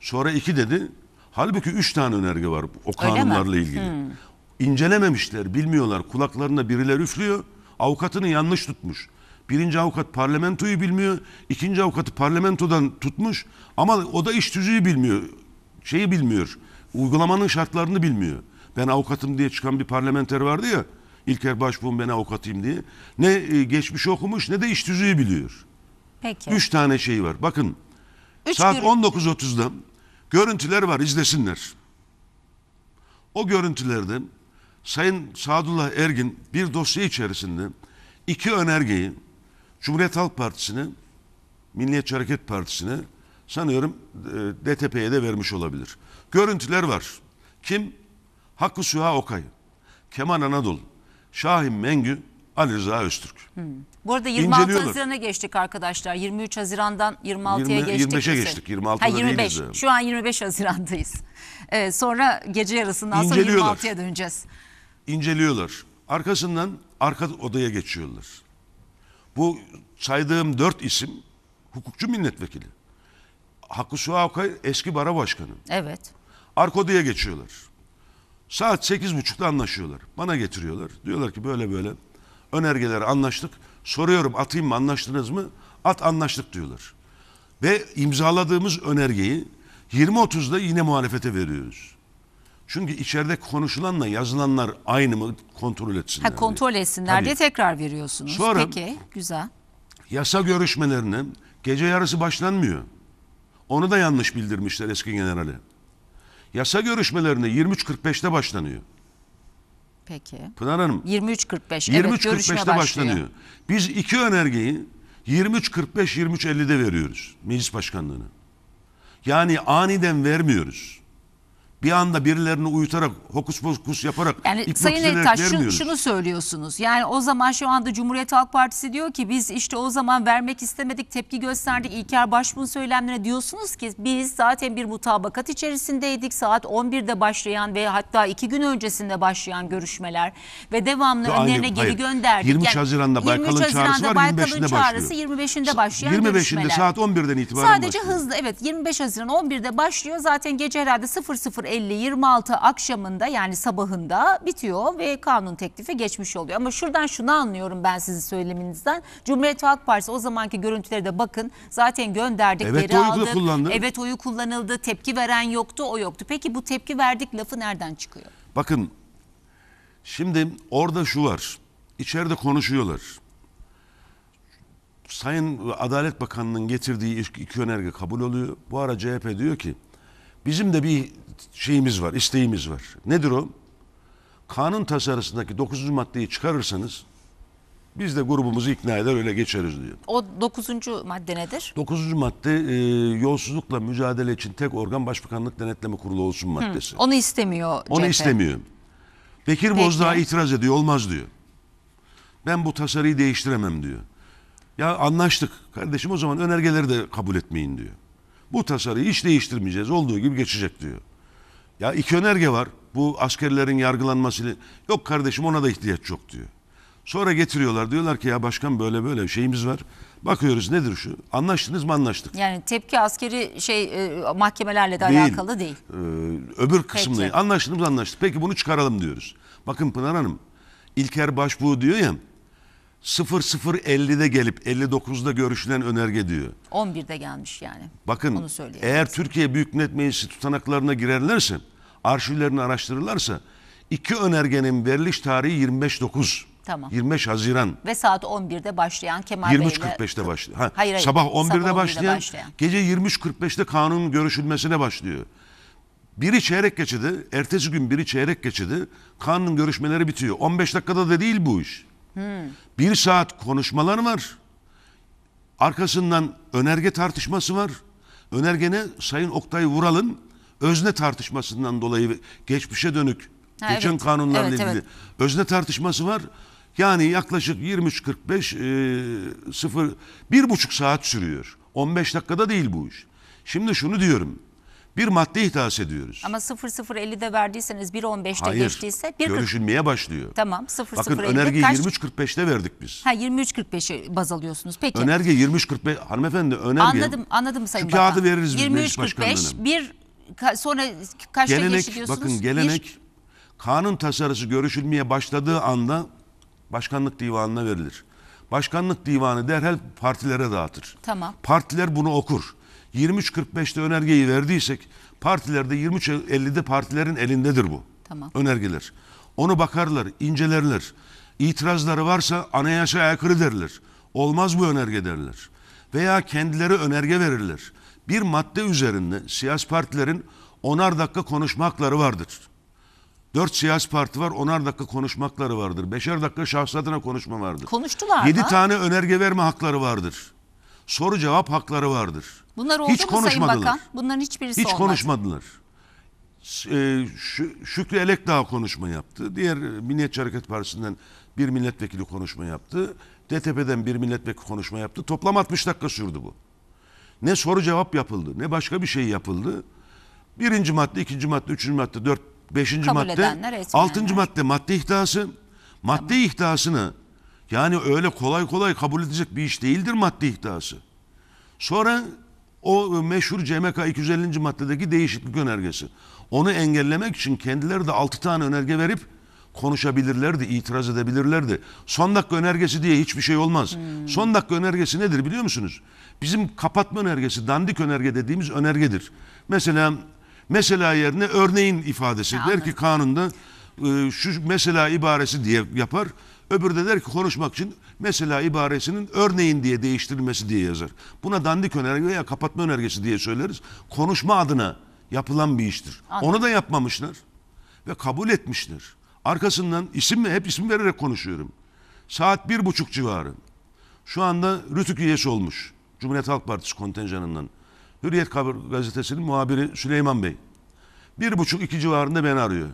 sonra iki dedi. Halbuki üç tane önerge var o kanunlarla ilgili. Hmm. İncelememişler, bilmiyorlar. Kulaklarına biriler üflüyor. Avukatını yanlış tutmuş. Birinci avukat parlamentoyu bilmiyor. ikinci avukatı parlamentodan tutmuş. Ama o da iş tüzüğü bilmiyor. Şeyi bilmiyor. Uygulamanın şartlarını bilmiyor. Ben avukatım diye çıkan bir parlamenter vardı ya. İlker Başbuğ'un ben avukatıyım diye. Ne e, geçmiş okumuş ne de iş tüzüğü biliyor. Peki. Üç tane şey var. Bakın Üç saat görüntü. 19.30'da görüntüler var izlesinler. O görüntülerde Sayın Sadullah Ergin bir dosya içerisinde iki önergeyi Cumhuriyet Halk Partisi'ne, Milliyetçi Hareket Partisi'ne sanıyorum e, DTP'ye de vermiş olabilir. Görüntüler var. Kim? Hakkı Süha Okay, Kemal Anadolu, Şahin Mengü, Ali Rıza Öztürk. Hmm. Bu arada 26 Haziran'a geçtik arkadaşlar. 23 Haziran'dan 26'ya geçtik. 25'e geçtik. 26 ha, 25. değiliz. Şu an 25 Haziran'dayız. Ee, sonra gece yarısından sonra 26'ya döneceğiz. İnceliyorlar. Arkasından arka odaya geçiyorlar. Bu saydığım dört isim hukukçu milletvekili. Hakkı Suha Akay eski bara başkanı. Evet. Arka odaya geçiyorlar. Saat sekiz buçukta anlaşıyorlar. Bana getiriyorlar. Diyorlar ki böyle böyle önergeler, anlaştık. Soruyorum atayım mı anlaştınız mı? At anlaştık diyorlar. Ve imzaladığımız önergeyi 20.30'da yine muhalefete veriyoruz. Çünkü içeride konuşulanla yazılanlar aynı mı kontrol etsinler. Ha, kontrol diye. etsinler Tabii. diye tekrar veriyorsunuz. Sonra, Peki güzel. Yasa görüşmelerine gece yarısı başlanmıyor. Onu da yanlış bildirmişler eski generali. Yasa görüşmelerine 23.45'te başlanıyor. Peki. Pınar Hanım. 23.45. 23.45'te evet, başlanıyor. başlanıyor. Biz iki önergeyi 23.45-23.50'de veriyoruz meclis başkanlığına. Yani aniden vermiyoruz bir anda birilerini uyutarak hokus pokus yaparak yani Sayın Eltaş şu, şunu söylüyorsunuz. Yani o zaman şu anda Cumhuriyet Halk Partisi diyor ki biz işte o zaman vermek istemedik tepki gösterdik İlker Başbuğ'un söylemlerine diyorsunuz ki biz zaten bir mutabakat içerisindeydik. Saat 11'de başlayan ve hatta iki gün öncesinde başlayan görüşmeler ve devamlı ya önlerine hayır, geri gönderdik. 23 yani, Haziran'da Baykal'ın çağrısı var Baykal'ın 25'inde çağrısı, başlıyor. 25'inde başlayan 25'inde görüşmeler. saat 11'den itibaren Sadece başlıyor. hızlı evet 25 Haziran 11'de başlıyor zaten gece herhalde 00 00.50-26 akşamında yani sabahında bitiyor ve kanun teklifi geçmiş oluyor. Ama şuradan şunu anlıyorum ben sizin söyleminizden. Cumhuriyet Halk Partisi o zamanki görüntülere de bakın zaten gönderdik Evet, geri oyu aldık. kullandı. Evet oyu kullanıldı tepki veren yoktu o yoktu. Peki bu tepki verdik lafı nereden çıkıyor? Bakın şimdi orada şu var. İçeride konuşuyorlar. Sayın Adalet Bakanı'nın getirdiği iki önerge kabul oluyor. Bu ara CHP diyor ki bizim de bir şeyimiz var, isteğimiz var. Nedir o? Kanun tasarısındaki 9. maddeyi çıkarırsanız biz de grubumuzu ikna eder öyle geçeriz diyor. O 9. madde nedir? 9. madde e, yolsuzlukla mücadele için tek organ Başbakanlık Denetleme Kurulu olsun maddesi. Hı, onu istemiyor CHP. Onu istemiyor. Bekir Peki. Bozdağ itiraz ediyor olmaz diyor. Ben bu tasarıyı değiştiremem diyor. Ya anlaştık kardeşim o zaman önergeleri de kabul etmeyin diyor. Bu tasarıyı hiç değiştirmeyeceğiz olduğu gibi geçecek diyor. Ya iki önerge var. Bu askerlerin yargılanmasını. Yok kardeşim ona da ihtiyaç yok diyor. Sonra getiriyorlar diyorlar ki ya başkan böyle böyle bir şeyimiz var. Bakıyoruz nedir şu? Anlaştınız mı anlaştık. Yani tepki askeri şey e, mahkemelerle de değil. alakalı değil. Ee, öbür kısımda Peki. anlaştınız anlaştık. Peki bunu çıkaralım diyoruz. Bakın Pınar Hanım İlker Başbuğ diyor ya 00.50'de gelip 59'da görüşülen önerge diyor. 11'de gelmiş yani. Bakın eğer Türkiye Büyük Millet Meclisi tutanaklarına girerlerse, arşivlerini araştırırlarsa iki önergenin veriliş tarihi 25 25.9. Tamam. 25 Haziran. Ve saat 11'de başlayan Kemal 23.45'te Bey'le... başlıyor. Ha, hayır, hayır, sabah 11'de, sabah 11'de başlayan, başlayan, gece 23.45'te kanun görüşülmesine başlıyor. Biri çeyrek geçidi, ertesi gün biri çeyrek geçidi, kanun görüşmeleri bitiyor. 15 dakikada da değil bu iş. Hmm. Bir saat konuşmalar var. Arkasından önerge tartışması var. Önergene Sayın Oktay Vural'ın özne tartışmasından dolayı geçmişe dönük ha, geçen evet. kanunlarla evet, ilgili evet. özne tartışması var. Yani yaklaşık 23.45 e, 0 bir buçuk saat sürüyor. 15 dakikada değil bu iş. Şimdi şunu diyorum bir madde ithas ediyoruz. Ama 00.50'de verdiyseniz 1.15'te Hayır, geçtiyse... 1, görüşülmeye başlıyor. Tamam 00.50'de Bakın önergeyi kaç... 23.45'te verdik biz. Ha 23.45'e baz alıyorsunuz peki. Önerge 23.45 hanımefendi önerge. Anladım anladım Sayın Şu Bakan. kağıdı veririz 23.45 bir ka, sonra kaçta gelenek, geçiliyorsunuz? Bakın gelenek bir... kanun tasarısı görüşülmeye başladığı anda başkanlık divanına verilir. Başkanlık divanı derhal partilere dağıtır. Tamam. Partiler bunu okur. 23.45'te önergeyi verdiysek partilerde 23.50'de partilerin elindedir bu. Tamam. Önergeler. Onu bakarlar, incelerler. İtirazları varsa anayasaya aykırı derler. Olmaz bu önerge derler. Veya kendileri önerge verirler. Bir madde üzerinde siyasi partilerin onar dakika konuşmakları vardır. Dört siyasi parti var, onar dakika konuşmakları vardır. Beşer dakika şahs adına konuşma vardır. Konuştular Yedi tane önerge verme hakları vardır soru cevap hakları vardır. Bunlar oldu hiç mu konuşmadılar. Sayın Bakan? Bunların hiçbirisi Hiç olmadı. konuşmadılar. Ee, Şü Şükrü Elekdağ konuşma yaptı. Diğer Milliyetçi Hareket Partisi'nden bir milletvekili konuşma yaptı. DTP'den bir milletvekili konuşma yaptı. Toplam 60 dakika sürdü bu. Ne soru cevap yapıldı ne başka bir şey yapıldı. Birinci madde, ikinci madde, üçüncü madde, dört, beşinci Kabul madde, edenler, altıncı madde madde ihdası. Madde tamam. ihdasını yani öyle kolay kolay kabul edecek bir iş değildir madde iddiası. Sonra o meşhur CMK 250. maddedeki değişiklik önergesi. Onu engellemek için kendileri de 6 tane önerge verip konuşabilirlerdi, itiraz edebilirlerdi. Son dakika önergesi diye hiçbir şey olmaz. Hmm. Son dakika önergesi nedir biliyor musunuz? Bizim kapatma önergesi, dandik önerge dediğimiz önergedir. Mesela mesela yerine örneğin ifadesi. Ya, Der ki kanunda e, şu mesela ibaresi diye yapar. Öbürü de der ki konuşmak için mesela ibaresinin örneğin diye değiştirilmesi diye yazar. Buna dandik önerge veya kapatma önergesi diye söyleriz. Konuşma adına yapılan bir iştir. Anladım. Onu da yapmamışlar ve kabul etmişler. Arkasından isim mi hep isim vererek konuşuyorum. Saat bir buçuk civarı. Şu anda Rütük üyesi olmuş. Cumhuriyet Halk Partisi kontenjanından. Hürriyet Gazetesi'nin muhabiri Süleyman Bey. Bir buçuk iki civarında beni arıyor.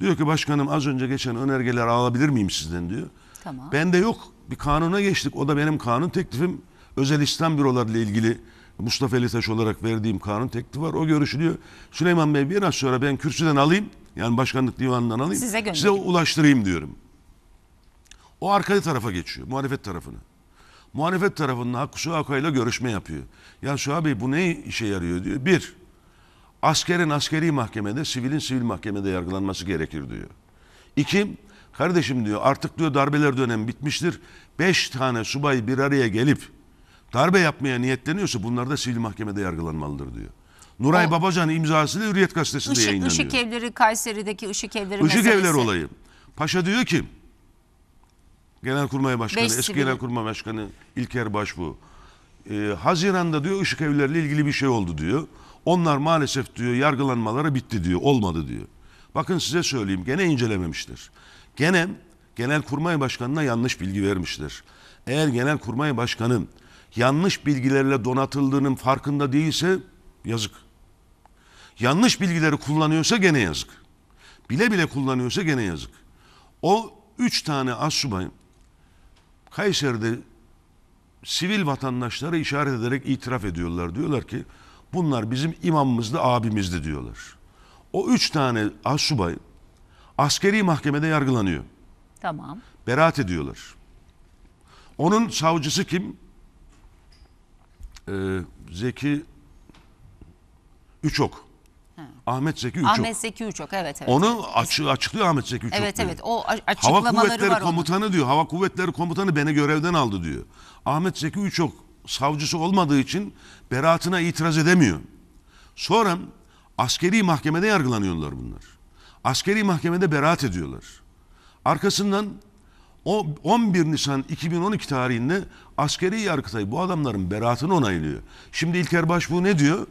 Diyor ki başkanım az önce geçen önergeleri alabilir miyim sizden diyor. Tamam. de yok. Bir kanuna geçtik. O da benim kanun teklifim. Özel İslam bürolarıyla ilgili Mustafa Elitaş olarak verdiğim kanun teklifi var. O görüşülüyor. Süleyman Bey biraz sonra ben kürsüden alayım. Yani başkanlık divanından alayım. Size, size ulaştırayım diyorum. O arka tarafa geçiyor. Muhalefet tarafına. Muhalefet tarafının Hakkı Şuhaka'yla görüşme yapıyor. Ya Şuha Bey bu ne işe yarıyor diyor. Bir, askerin askeri mahkemede, sivilin sivil mahkemede yargılanması gerekir diyor. İki, kardeşim diyor artık diyor darbeler dönemi bitmiştir. Beş tane subay bir araya gelip darbe yapmaya niyetleniyorsa bunlar da sivil mahkemede yargılanmalıdır diyor. Nuray Babacan imzasıyla Hürriyet Gazetesi'nde Işık, yayınlanıyor. Işık evleri Kayseri'deki Işık evleri Işık meselesi. evleri olayı. Paşa diyor ki Genelkurmay Başkanı, eski sivil. Genelkurmay Başkanı İlker Başbuğ. E, Haziran'da diyor Işık evleriyle ilgili bir şey oldu diyor. Onlar maalesef diyor yargılanmaları bitti diyor, olmadı diyor. Bakın size söyleyeyim gene incelememiştir. Gene Genelkurmay Başkanı'na yanlış bilgi vermiştir. Eğer Genelkurmay Başkanı yanlış bilgilerle donatıldığının farkında değilse yazık. Yanlış bilgileri kullanıyorsa gene yazık. Bile bile kullanıyorsa gene yazık. O üç tane asubay, Kayseri'de sivil vatandaşları işaret ederek itiraf ediyorlar. Diyorlar ki Bunlar bizim imamımızdı, abimizdi diyorlar. O üç tane asubay askeri mahkemede yargılanıyor. Tamam. Beraat ediyorlar. Onun savcısı kim? Ee, Zeki Üçok. Hı. Ahmet Zeki Üçok. Ahmet Zeki Üçok evet evet. Onu aç, açıklıyor Ahmet Zeki Üçok. Evet diyor. evet o açıklamaları Hava Kuvvetleri var Komutanı onun. diyor. Hava Kuvvetleri Komutanı beni görevden aldı diyor. Ahmet Zeki Üçok savcısı olmadığı için beraatına itiraz edemiyor. Sonra askeri mahkemede yargılanıyorlar bunlar. Askeri mahkemede beraat ediyorlar. Arkasından o 11 Nisan 2012 tarihinde askeri yargıtay bu adamların beraatını onaylıyor. Şimdi İlker Başbuğ ne diyor?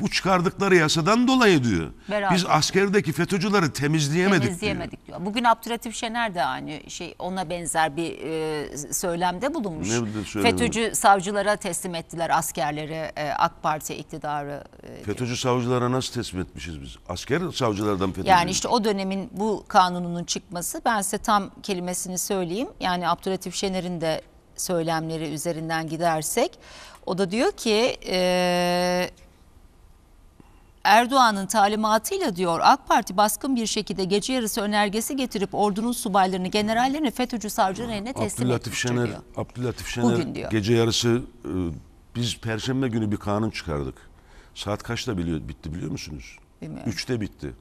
Bu çıkardıkları yasadan dolayı diyor. Beraber. Biz askerdeki FETÖ'cüleri temizleyemedik, temizleyemedik diyor. diyor. Bugün Abdülhatif Şener de aynı şey ona benzer bir e, söylemde bulunmuş. Ne FETÖ'cü savcılara teslim ettiler askerleri e, AK Parti iktidarı. E, FETÖ'cü diyor. savcılara nasıl teslim etmişiz biz? Asker savcılardan FETÖ'cü. Yani işte o dönemin bu kanununun çıkması ben size tam kelimesini söyleyeyim. Yani Abdülhatif Şener'in de söylemleri üzerinden gidersek o da diyor ki e, Erdoğan'ın talimatıyla diyor AK Parti baskın bir şekilde gece yarısı önergesi getirip ordunun subaylarını, generallerini FETÖ'cü savcının eline teslim Abdülatif Şener, diyor. Abdülatif Şener Bugün diyor. gece yarısı e, biz perşembe günü bir kanun çıkardık. Saat kaçta biliyor, bitti biliyor musunuz? Bilmiyorum. Üçte bitti.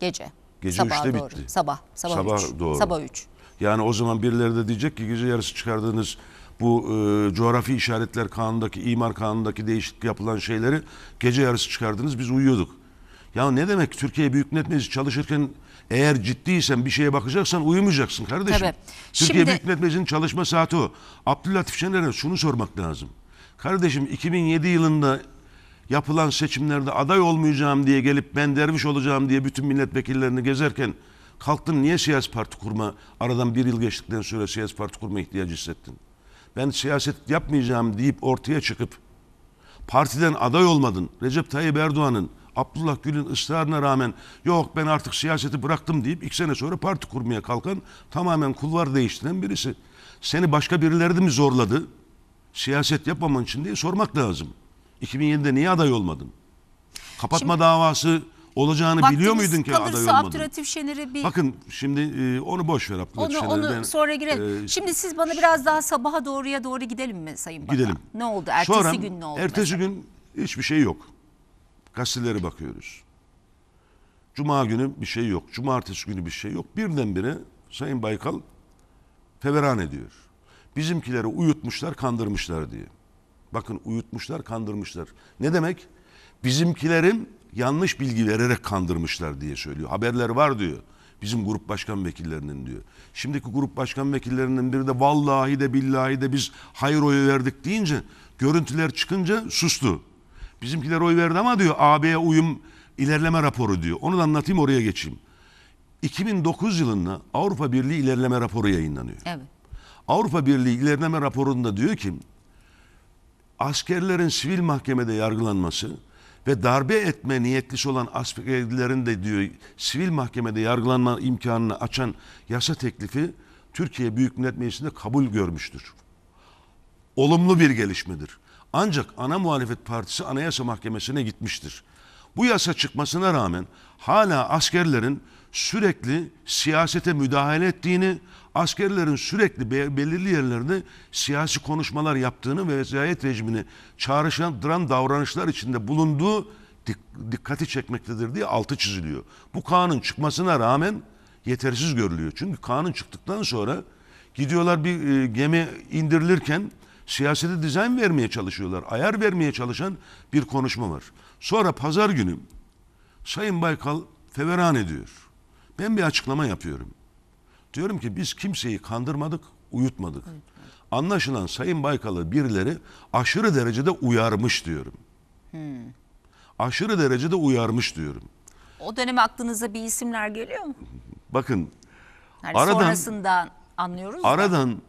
Gece. Gece sabah üçte doğru. bitti. Sabah. Sabah, sabah üç. doğru. Sabah üç. Yani o zaman birileri de diyecek ki gece yarısı çıkardığınız bu e, coğrafi işaretler kanundaki, imar kanundaki değişiklik yapılan şeyleri gece yarısı çıkardınız biz uyuyorduk. Ya ne demek Türkiye Büyük Millet Meclisi çalışırken eğer ciddiysen bir şeye bakacaksan uyumayacaksın kardeşim. Tabii. Türkiye Şimdi... Büyük Millet Meclisi'nin çalışma saati o. Abdülhatif Şener'e şunu sormak lazım. Kardeşim 2007 yılında yapılan seçimlerde aday olmayacağım diye gelip ben derviş olacağım diye bütün milletvekillerini gezerken kalktın niye siyasi parti kurma aradan bir yıl geçtikten sonra siyasi parti kurma ihtiyacı hissettin? ben siyaset yapmayacağım deyip ortaya çıkıp partiden aday olmadın. Recep Tayyip Erdoğan'ın Abdullah Gül'ün ısrarına rağmen yok ben artık siyaseti bıraktım deyip iki sene sonra parti kurmaya kalkan tamamen kulvar değiştiren birisi. Seni başka birileri de mi zorladı? Siyaset yapmaman için diye sormak lazım. 2007'de niye aday olmadın? Kapatma Şimdi... davası olacağını Vaktimiz biliyor muydun ki aday olmadığını? Abdülhatif Şener'i bir... Bakın şimdi e, onu boş ver Abdülhatif Şener'i. Onu, onu ben, sonra girelim. E, şimdi siz bana biraz daha sabaha doğruya doğru gidelim mi Sayın Bakan? Gidelim. Ne oldu? Ertesi sonra, gün ne oldu? Ertesi mesela? gün hiçbir şey yok. Gazetelere bakıyoruz. Cuma günü bir şey yok. Cumartesi günü bir şey yok. Birdenbire Sayın Baykal feveran ediyor. Bizimkileri uyutmuşlar, kandırmışlar diye. Bakın uyutmuşlar, kandırmışlar. Ne demek? Bizimkilerin yanlış bilgi vererek kandırmışlar diye söylüyor. Haberler var diyor. Bizim grup başkan vekillerinin diyor. Şimdiki grup başkan vekillerinin biri de vallahi de billahi de biz hayır oyu verdik deyince görüntüler çıkınca sustu. Bizimkiler oy verdi ama diyor AB'ye uyum ilerleme raporu diyor. Onu da anlatayım oraya geçeyim. 2009 yılında Avrupa Birliği ilerleme raporu yayınlanıyor. Evet. Avrupa Birliği ilerleme raporunda diyor ki askerlerin sivil mahkemede yargılanması ve darbe etme niyetlisi olan askerlerin de diyor sivil mahkemede yargılanma imkanını açan yasa teklifi Türkiye Büyük Millet Meclisi'nde kabul görmüştür. Olumlu bir gelişmedir. Ancak ana muhalefet partisi anayasa mahkemesine gitmiştir. Bu yasa çıkmasına rağmen hala askerlerin sürekli siyasete müdahale ettiğini, askerlerin sürekli be belirli yerlerde siyasi konuşmalar yaptığını ve vesayet rejimini çağrıştıran davranışlar içinde bulunduğu dik dikkati çekmektedir diye altı çiziliyor. Bu kanun çıkmasına rağmen yetersiz görülüyor. Çünkü kanun çıktıktan sonra gidiyorlar bir e, gemi indirilirken siyasete dizayn vermeye çalışıyorlar. Ayar vermeye çalışan bir konuşma var. Sonra pazar günü Sayın Baykal feveran ediyor. Ben bir açıklama yapıyorum. Diyorum ki biz kimseyi kandırmadık, uyutmadık. Evet. Anlaşılan Sayın Baykal'ı birileri aşırı derecede uyarmış diyorum. Hmm. Aşırı derecede uyarmış diyorum. O döneme aklınıza bir isimler geliyor mu? Bakın yani aradan, sonrasından anlıyoruz Aradan da.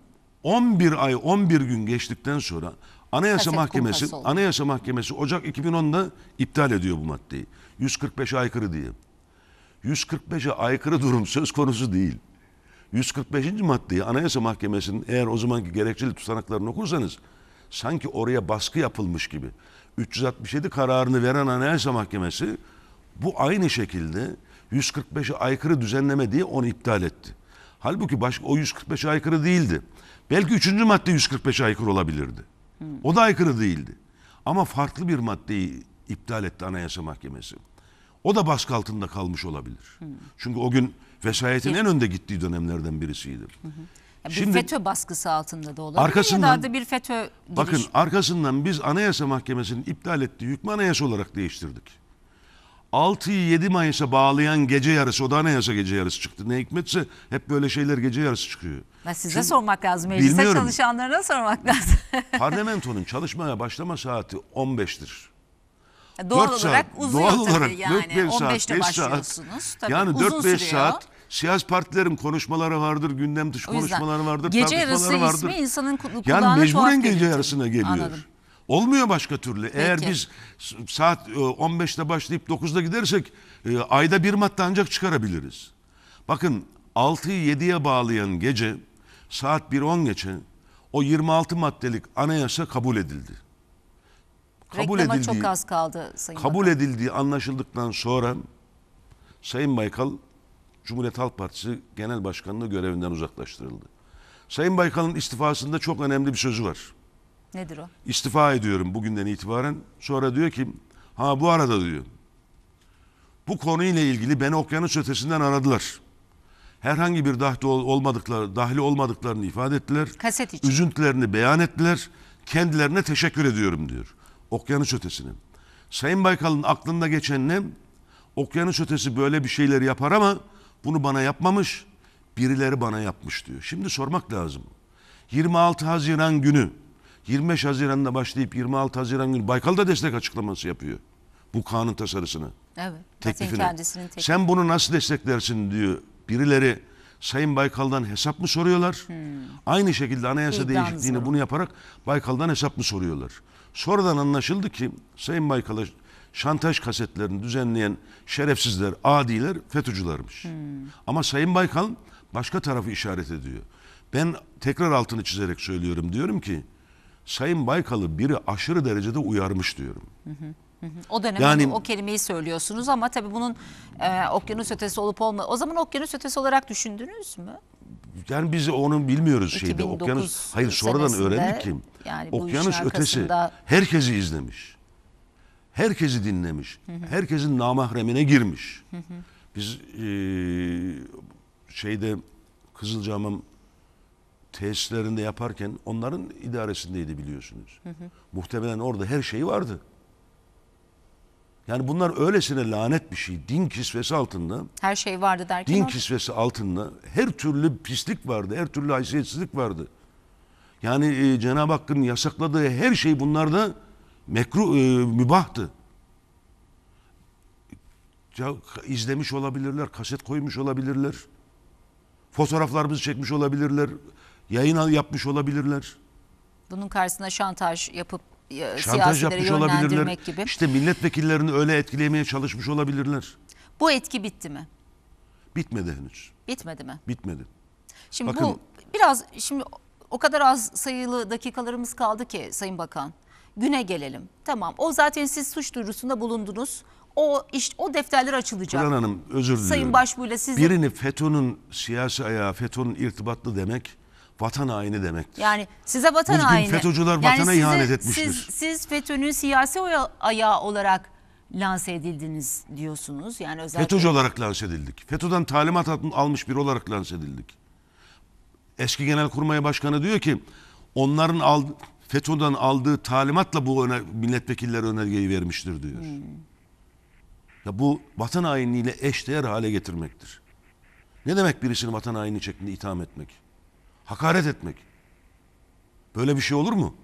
11 ay 11 gün geçtikten sonra Anayasa Kaset Mahkemesi Anayasa Mahkemesi Ocak 2010'da iptal ediyor bu maddeyi. 145'e aykırı diye. 145'e aykırı durum söz konusu değil. 145. maddeyi Anayasa Mahkemesi'nin eğer o zamanki gerekçeli tutanaklarını okursanız sanki oraya baskı yapılmış gibi. 367 kararını veren Anayasa Mahkemesi bu aynı şekilde 145'e aykırı düzenleme diye onu iptal etti. Halbuki başka o 145'e aykırı değildi. Belki 3. madde 145'e aykırı olabilirdi. O da aykırı değildi. Ama farklı bir maddeyi iptal etti Anayasa Mahkemesi. O da baskı altında kalmış olabilir. Çünkü o gün vesayetin en önde gittiği dönemlerden birisiydi. Hı hı. Bir Şimdi, FETÖ baskısı altında da olabilir arkasından, ya da bir FETÖ giriş. Bakın arkasından biz Anayasa Mahkemesi'nin iptal ettiği hükmü anayasa olarak değiştirdik. 6'yı 7 Mayıs'a bağlayan gece yarısı, o da anayasa gece yarısı çıktı. Ne hikmetse hep böyle şeyler gece yarısı çıkıyor. Ben size Şimdi, sormak lazım, meclise bilmiyorum. çalışanlarına sormak lazım. Parlamentonun çalışmaya başlama saati 15'tir. E, doğal saat, olarak uzuyor doğal tabii yani. 4-5 saat, başlıyorsunuz. tabii yani 4-5 saat siyasi partilerin konuşmaları vardır, gündem dışı konuşmaları vardır, gece tartışmaları vardır. Gece yarısı insanın kulağına Yani mecburen gece gelir. yarısına geliyor. Anladım. Olmuyor başka türlü. Peki. Eğer biz saat 15'te e, başlayıp 9'da gidersek e, ayda bir madde ancak çıkarabiliriz. Bakın 6'yı 7'ye bağlayan gece saat 1-10 geçe o 26 maddelik anayasa kabul edildi kabul Reklama edildiği, çok az kaldı Sayın kabul Bakan. edildiği anlaşıldıktan sonra Sayın Baykal Cumhuriyet Halk Partisi Genel Başkanlığı görevinden uzaklaştırıldı. Sayın Baykal'ın istifasında çok önemli bir sözü var. Nedir o? İstifa ediyorum bugünden itibaren. Sonra diyor ki ha bu arada diyor bu konuyla ilgili beni okyanus ötesinden aradılar. Herhangi bir dahli olmadıkları, dahli olmadıklarını ifade ettiler. Kaset için. Üzüntülerini beyan ettiler. Kendilerine teşekkür ediyorum diyor. Okyanus ötesinin. Sayın Baykal'ın aklında geçen ne? Okyanus ötesi böyle bir şeyler yapar ama bunu bana yapmamış, birileri bana yapmış diyor. Şimdi sormak lazım. 26 Haziran günü, 25 Haziran'da başlayıp 26 Haziran günü Baykal da destek açıklaması yapıyor. Bu kanun tasarısını. Evet. Teklifini. Teklifi. Sen bunu nasıl desteklersin diyor. Birileri Sayın Baykal'dan hesap mı soruyorlar? Hmm. Aynı şekilde anayasa İddianız değişikliğini bunu yaparak Baykal'dan hesap mı soruyorlar? Sonradan anlaşıldı ki Sayın Baykal'a şantaj kasetlerini düzenleyen şerefsizler, adiler FETÖ'cülermiş. Hmm. Ama Sayın Baykal başka tarafı işaret ediyor. Ben tekrar altını çizerek söylüyorum diyorum ki Sayın Baykal'ı biri aşırı derecede uyarmış diyorum. Hı hı. O dönemde yani, o kelimeyi söylüyorsunuz ama tabii bunun e, okyanus ötesi olup olma. O zaman okyanus ötesi olarak düşündünüz mü? Yani biz onu bilmiyoruz şeyde. Okyanus hayır sonradan öğrendik ki. Yani okyanus ötesi herkesi izlemiş. Herkesi dinlemiş. Herkesin namahremine girmiş. Biz e, şeyde Kızılcahamam tesislerinde yaparken onların idaresindeydi biliyorsunuz. Muhtemelen orada her şey vardı. Yani bunlar öylesine lanet bir şey. Din kisvesi altında. Her şey vardı derken. Din kisvesi altında her türlü pislik vardı. Her türlü haysiyetsizlik vardı. Yani e, Cenab-ı Hakk'ın yasakladığı her şey bunlarda mekru, e, mübahtı. Ya, izlemiş olabilirler, kaset koymuş olabilirler. Fotoğraflarımızı çekmiş olabilirler. Yayın yapmış olabilirler. Bunun karşısına şantaj yapıp Şantaj yapmış olabilirler. Gibi. İşte milletvekillerini öyle etkilemeye çalışmış olabilirler. Bu etki bitti mi? Bitmedi henüz. Bitmedi mi? Bitmedi. Şimdi Bakın, bu biraz şimdi o kadar az sayılı dakikalarımız kaldı ki Sayın Bakan. Güne gelelim. Tamam. O zaten siz suç duyurusunda bulundunuz. O iş o defterler açılacak. Kur'an Hanım özür diliyorum. Sayın Başbuğ'la sizin. Birini FETÖ'nün siyasi ayağı, FETÖ'nün irtibatlı demek vatan haini demektir. Yani size vatan Bugün haini. FETÖ'cüler yani vatana size, ihanet etmiştir. Siz, siz FETÖ'nün siyasi ayağı olarak lanse edildiniz diyorsunuz. Yani özellikle... FETÖ'cü olarak lanse edildik. FETÖ'den talimat almış biri olarak lanse edildik. Eski Genelkurmay Başkanı diyor ki onların aldı, FETÖ'den aldığı talimatla bu öner, milletvekilleri önergeyi vermiştir diyor. Hmm. Ya bu vatan hainliğiyle eşdeğer hale getirmektir. Ne demek birisini vatan haini şeklinde itham etmek? Hakaret etmek. Böyle bir şey olur mu?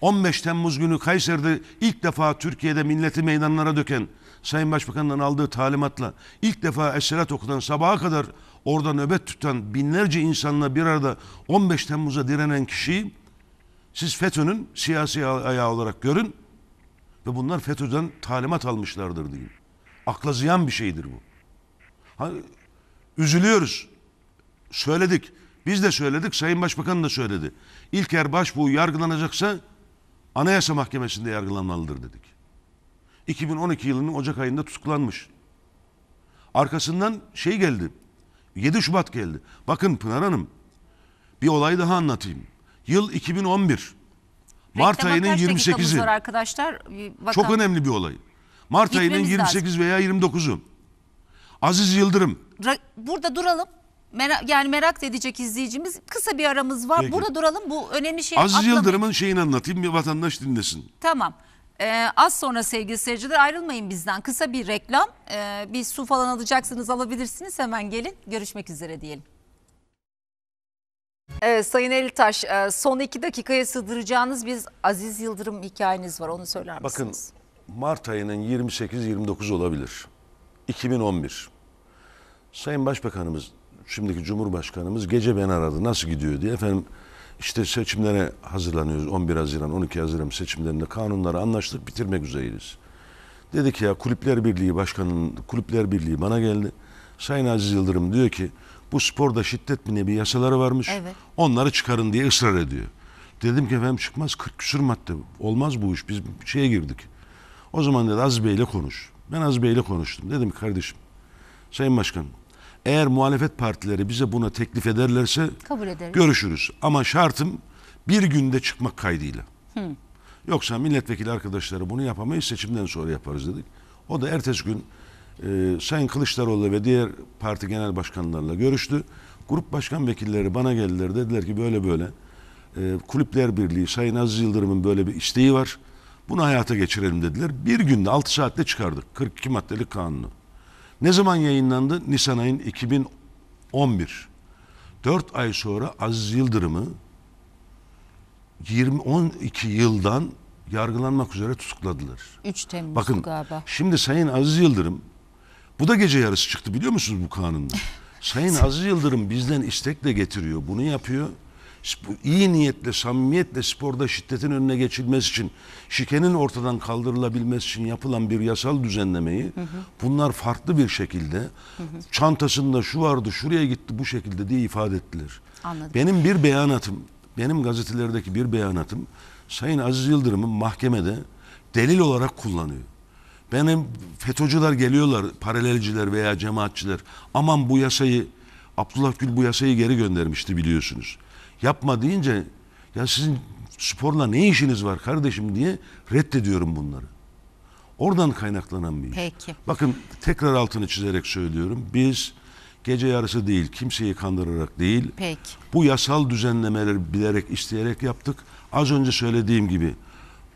15 Temmuz günü Kayseri'de ilk defa Türkiye'de milleti meydanlara döken Sayın Başbakan'dan aldığı talimatla ilk defa Esselat okudan sabaha kadar orada nöbet tutan binlerce insanla bir arada 15 Temmuz'a direnen kişiyi siz FETÖ'nün siyasi ayağı olarak görün ve bunlar FETÖ'den talimat almışlardır diyeyim. Akla ziyan bir şeydir bu. Hani, üzülüyoruz. Söyledik. Biz de söyledik, Sayın Başbakan da söyledi. İlker Başbuğ yargılanacaksa Anayasa Mahkemesi'nde yargılanmalıdır dedik. 2012 yılının Ocak ayında tutuklanmış. Arkasından şey geldi. 7 Şubat geldi. Bakın Pınar Hanım bir olay daha anlatayım. Yıl 2011. Mart Reklama ayının 28'i. arkadaşlar? Çok önemli bir olay. Mart Gitmemiz ayının 28 veya 29'u. Aziz Yıldırım. Burada duralım merak, yani merak edecek izleyicimiz kısa bir aramız var. Peki. Burada duralım bu önemli şey. Aziz atlamayın. Yıldırım'ın şeyini anlatayım bir vatandaş dinlesin. Tamam. Ee, az sonra sevgili seyirciler ayrılmayın bizden. Kısa bir reklam. Ee, bir su falan alacaksınız alabilirsiniz hemen gelin. Görüşmek üzere diyelim. Evet, Sayın Elitaş e, son iki dakikaya sığdıracağınız bir Aziz Yıldırım hikayeniz var onu söyler misiniz? Bakın Mart ayının 28-29 olabilir. 2011. Sayın Başbakanımız şimdiki Cumhurbaşkanımız gece beni aradı. Nasıl gidiyor diye. Efendim işte seçimlere hazırlanıyoruz. 11 Haziran, 12 Haziran seçimlerinde kanunları anlaştık, bitirmek üzereyiz. Dedi ki ya Kulüpler Birliği Başkanı'nın, Kulüpler Birliği bana geldi. Sayın Aziz Yıldırım diyor ki bu sporda şiddet bir nebi yasaları varmış. Evet. Onları çıkarın diye ısrar ediyor. Dedim ki efendim çıkmaz 40 küsür madde. Olmaz bu iş. Biz şeye girdik. O zaman dedi Aziz ile konuş. Ben Aziz ile konuştum. Dedim ki kardeşim Sayın Başkan eğer muhalefet partileri bize buna teklif ederlerse Kabul ederiz. görüşürüz. Ama şartım bir günde çıkmak kaydıyla. Hı. Yoksa milletvekili arkadaşları bunu yapamayız seçimden sonra yaparız dedik. O da ertesi gün e, Sayın Kılıçdaroğlu ve diğer parti genel başkanlarla görüştü. Grup başkan vekilleri bana geldiler dediler ki böyle böyle e, Kulüpler Birliği Sayın Aziz Yıldırım'ın böyle bir isteği var. Bunu hayata geçirelim dediler. Bir günde 6 saatte çıkardık 42 maddelik kanunu. Ne zaman yayınlandı? Nisan ayın 2011. 4 ay sonra Aziz Yıldırım'ı 20 12 yıldan yargılanmak üzere tutukladılar. 3 Temmuz Bakın, galiba. Şimdi Sayın Aziz Yıldırım bu da gece yarısı çıktı biliyor musunuz bu kanunda? Sayın Aziz Yıldırım bizden istekle getiriyor. Bunu yapıyor iyi niyetle, samimiyetle sporda şiddetin önüne geçilmesi için, şikenin ortadan kaldırılabilmesi için yapılan bir yasal düzenlemeyi hı hı. bunlar farklı bir şekilde hı hı. çantasında şu vardı, şuraya gitti bu şekilde diye ifade ettiler. Anladım. Benim bir beyanatım, benim gazetelerdeki bir beyanatım Sayın Aziz Yıldırım'ın mahkemede delil olarak kullanıyor. Benim FETÖ'cüler geliyorlar, paralelciler veya cemaatçiler. Aman bu yasayı, Abdullah Gül bu yasayı geri göndermişti biliyorsunuz. Yapma deyince ya sizin sporla ne işiniz var kardeşim diye reddediyorum bunları. Oradan kaynaklanan bir iş. Peki. Bakın tekrar altını çizerek söylüyorum. Biz gece yarısı değil, kimseyi kandırarak değil. Peki. Bu yasal düzenlemeleri bilerek, isteyerek yaptık. Az önce söylediğim gibi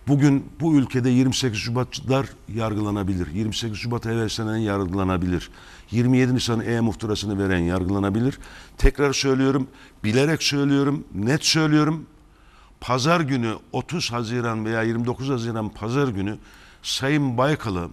bugün bu ülkede 28 Şubatçılar yargılanabilir. 28 Şubat heveslenen yargılanabilir. 27 Nisan E mufturasını veren yargılanabilir. Tekrar söylüyorum, bilerek söylüyorum, net söylüyorum. Pazar günü 30 Haziran veya 29 Haziran pazar günü Sayın Baykal'ı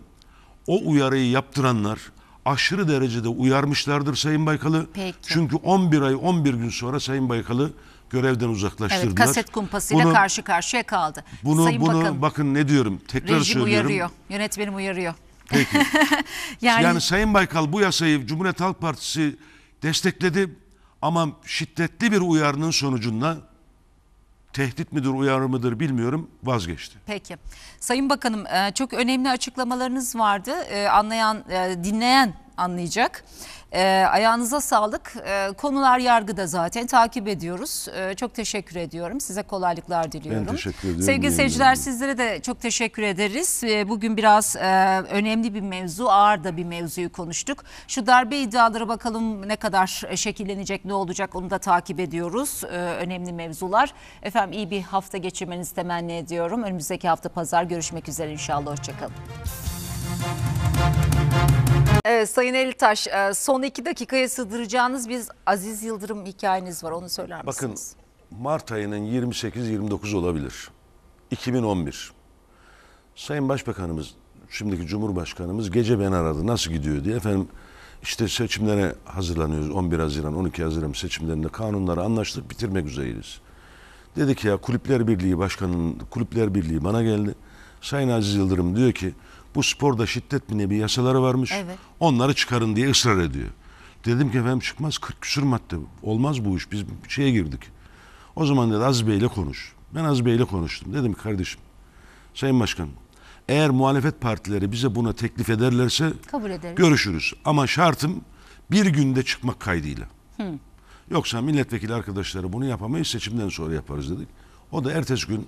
o uyarıyı yaptıranlar aşırı derecede uyarmışlardır Sayın Baykal'ı. Peki. Çünkü 11 ay 11 gün sonra Sayın Baykal'ı görevden uzaklaştırdılar. Evet, kaset kumpasıyla bunu, karşı karşıya kaldı. Bunu, Sayın bunu bakın, bakın ne diyorum tekrar rejim söylüyorum. Rejim uyarıyor, yönetmenim uyarıyor. Peki. yani... yani Sayın Baykal bu yasayı Cumhuriyet Halk Partisi destekledi ama şiddetli bir uyarının sonucunda tehdit midir uyarı mıdır bilmiyorum vazgeçti. Peki. Sayın Bakanım e, çok önemli açıklamalarınız vardı. E, anlayan, e, dinleyen anlayacak. E, ayağınıza sağlık. E, konular yargıda zaten takip ediyoruz. E, çok teşekkür ediyorum. Size kolaylıklar diliyorum. Ben teşekkür ediyorum. Sevgili seyirciler sizlere de çok teşekkür ederiz. E, bugün biraz e, önemli bir mevzu, ağır da bir mevzuyu konuştuk. Şu darbe iddiaları bakalım ne kadar e, şekillenecek, ne olacak onu da takip ediyoruz. E, önemli mevzular. Efendim iyi bir hafta geçirmenizi temenni ediyorum. Önümüzdeki hafta pazar görüşmek üzere inşallah. Hoşçakalın. Evet Sayın Elitaş e, son iki dakikaya sığdıracağınız biz Aziz Yıldırım hikayeniz var onu söyler misiniz? Bakın Mart ayının 28-29 olabilir. 2011. Sayın Başbakanımız şimdiki Cumhurbaşkanımız gece beni aradı nasıl gidiyor diye efendim işte seçimlere hazırlanıyoruz 11 Haziran 12 Haziran seçimlerinde kanunları anlaştık bitirmek üzereyiz. Dedi ki ya Kulüpler Birliği Başkanı'nın Kulüpler Birliği bana geldi. Sayın Aziz Yıldırım diyor ki bu sporda şiddet mi ne bir yasaları varmış. Evet. Onları çıkarın diye ısrar ediyor. Dedim ki efendim çıkmaz 40 küsür madde. Olmaz bu iş. Biz bir şeye girdik. O zaman dedi Aziz Bey'le konuş. Ben Aziz Bey'le konuştum. Dedim ki kardeşim Sayın Başkan eğer muhalefet partileri bize buna teklif ederlerse Kabul ederiz. görüşürüz. Ama şartım bir günde çıkmak kaydıyla. Hı. Yoksa milletvekili arkadaşları bunu yapamayız seçimden sonra yaparız dedik. O da ertesi gün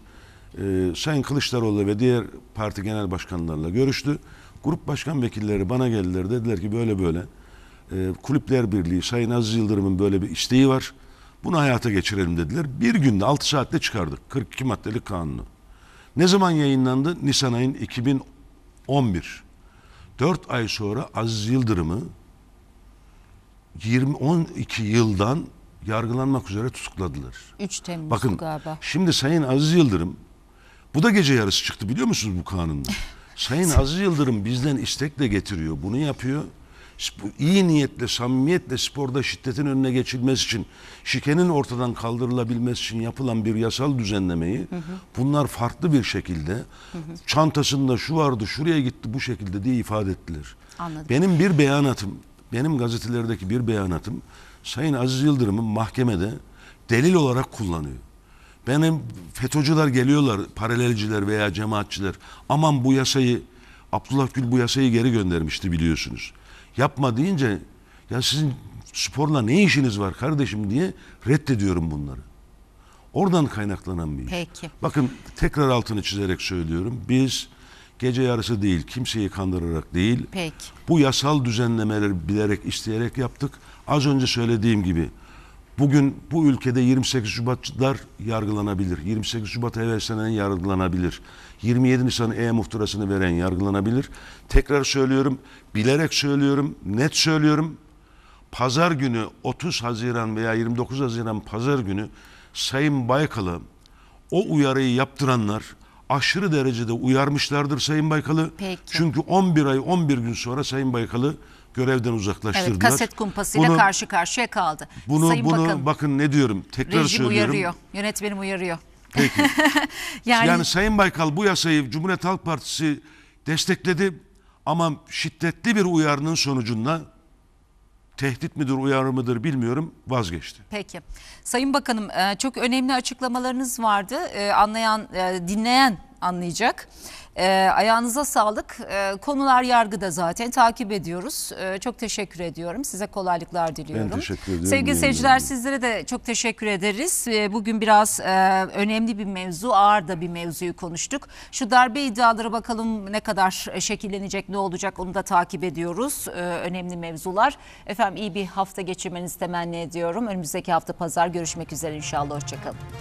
e, Sayın Kılıçdaroğlu ve diğer parti genel başkanlarıyla görüştü. Grup başkan vekilleri bana geldiler dediler ki böyle böyle e, Kulüpler Birliği Sayın Aziz Yıldırım'ın böyle bir isteği var. Bunu hayata geçirelim dediler. Bir günde 6 saatte çıkardık 42 maddelik kanunu. Ne zaman yayınlandı? Nisan ayın 2011. 4 ay sonra Aziz Yıldırım'ı 20 12 yıldan yargılanmak üzere tutukladılar. 3 Temmuz Bakın, galiba. Şimdi Sayın Aziz Yıldırım bu da gece yarısı çıktı biliyor musunuz bu kanunda? Sayın Aziz Yıldırım bizden istekle getiriyor. Bunu yapıyor. İyi niyetle, samimiyetle sporda şiddetin önüne geçilmesi için, şikenin ortadan kaldırılabilmesi için yapılan bir yasal düzenlemeyi hı hı. bunlar farklı bir şekilde hı hı. çantasında şu vardı, şuraya gitti bu şekilde diye ifade ettiler. Anladım. Benim bir beyanatım, benim gazetelerdeki bir beyanatım Sayın Aziz Yıldırım'ın mahkemede delil olarak kullanıyor. Benim FETÖ'cüler geliyorlar, paralelciler veya cemaatçiler. Aman bu yasayı, Abdullah Gül bu yasayı geri göndermişti biliyorsunuz. Yapma deyince ya sizin sporla ne işiniz var kardeşim diye reddediyorum bunları. Oradan kaynaklanan bir iş. Peki. Bakın tekrar altını çizerek söylüyorum. Biz gece yarısı değil, kimseyi kandırarak değil. Peki. Bu yasal düzenlemeleri bilerek, isteyerek yaptık. Az önce söylediğim gibi Bugün bu ülkede 28 Şubatlar yargılanabilir. 28 Şubat heveslenen yargılanabilir. 27 Nisan E muhtırasını veren yargılanabilir. Tekrar söylüyorum, bilerek söylüyorum, net söylüyorum. Pazar günü 30 Haziran veya 29 Haziran pazar günü Sayın Baykal'ı o uyarıyı yaptıranlar aşırı derecede uyarmışlardır Sayın Baykal'ı. Çünkü 11 ay 11 gün sonra Sayın Baykal'ı görevden uzaklaştırdılar. Evet, kaset kumpasıyla bunu, karşı karşıya kaldı. Bunu, Sayın bunu bakın, bakın ne diyorum tekrar rejim söylüyorum. uyarıyor, yönetmenim uyarıyor. Peki. yani, yani Sayın Baykal bu yasayı Cumhuriyet Halk Partisi destekledi ama şiddetli bir uyarının sonucunda tehdit midir uyarı mıdır bilmiyorum vazgeçti. Peki. Sayın Bakanım e, çok önemli açıklamalarınız vardı. E, anlayan, e, dinleyen anlayacak. E, ayağınıza sağlık. E, konular yargıda zaten takip ediyoruz. E, çok teşekkür ediyorum. Size kolaylıklar diliyorum. Ben teşekkür ediyorum. Sevgili seyirciler sizlere de çok teşekkür ederiz. E, bugün biraz e, önemli bir mevzu, ağır da bir mevzuyu konuştuk. Şu darbe iddiaları bakalım ne kadar şekillenecek, ne olacak onu da takip ediyoruz. E, önemli mevzular. Efendim iyi bir hafta geçirmenizi temenni ediyorum. Önümüzdeki hafta pazar görüşmek üzere inşallah. Hoşçakalın.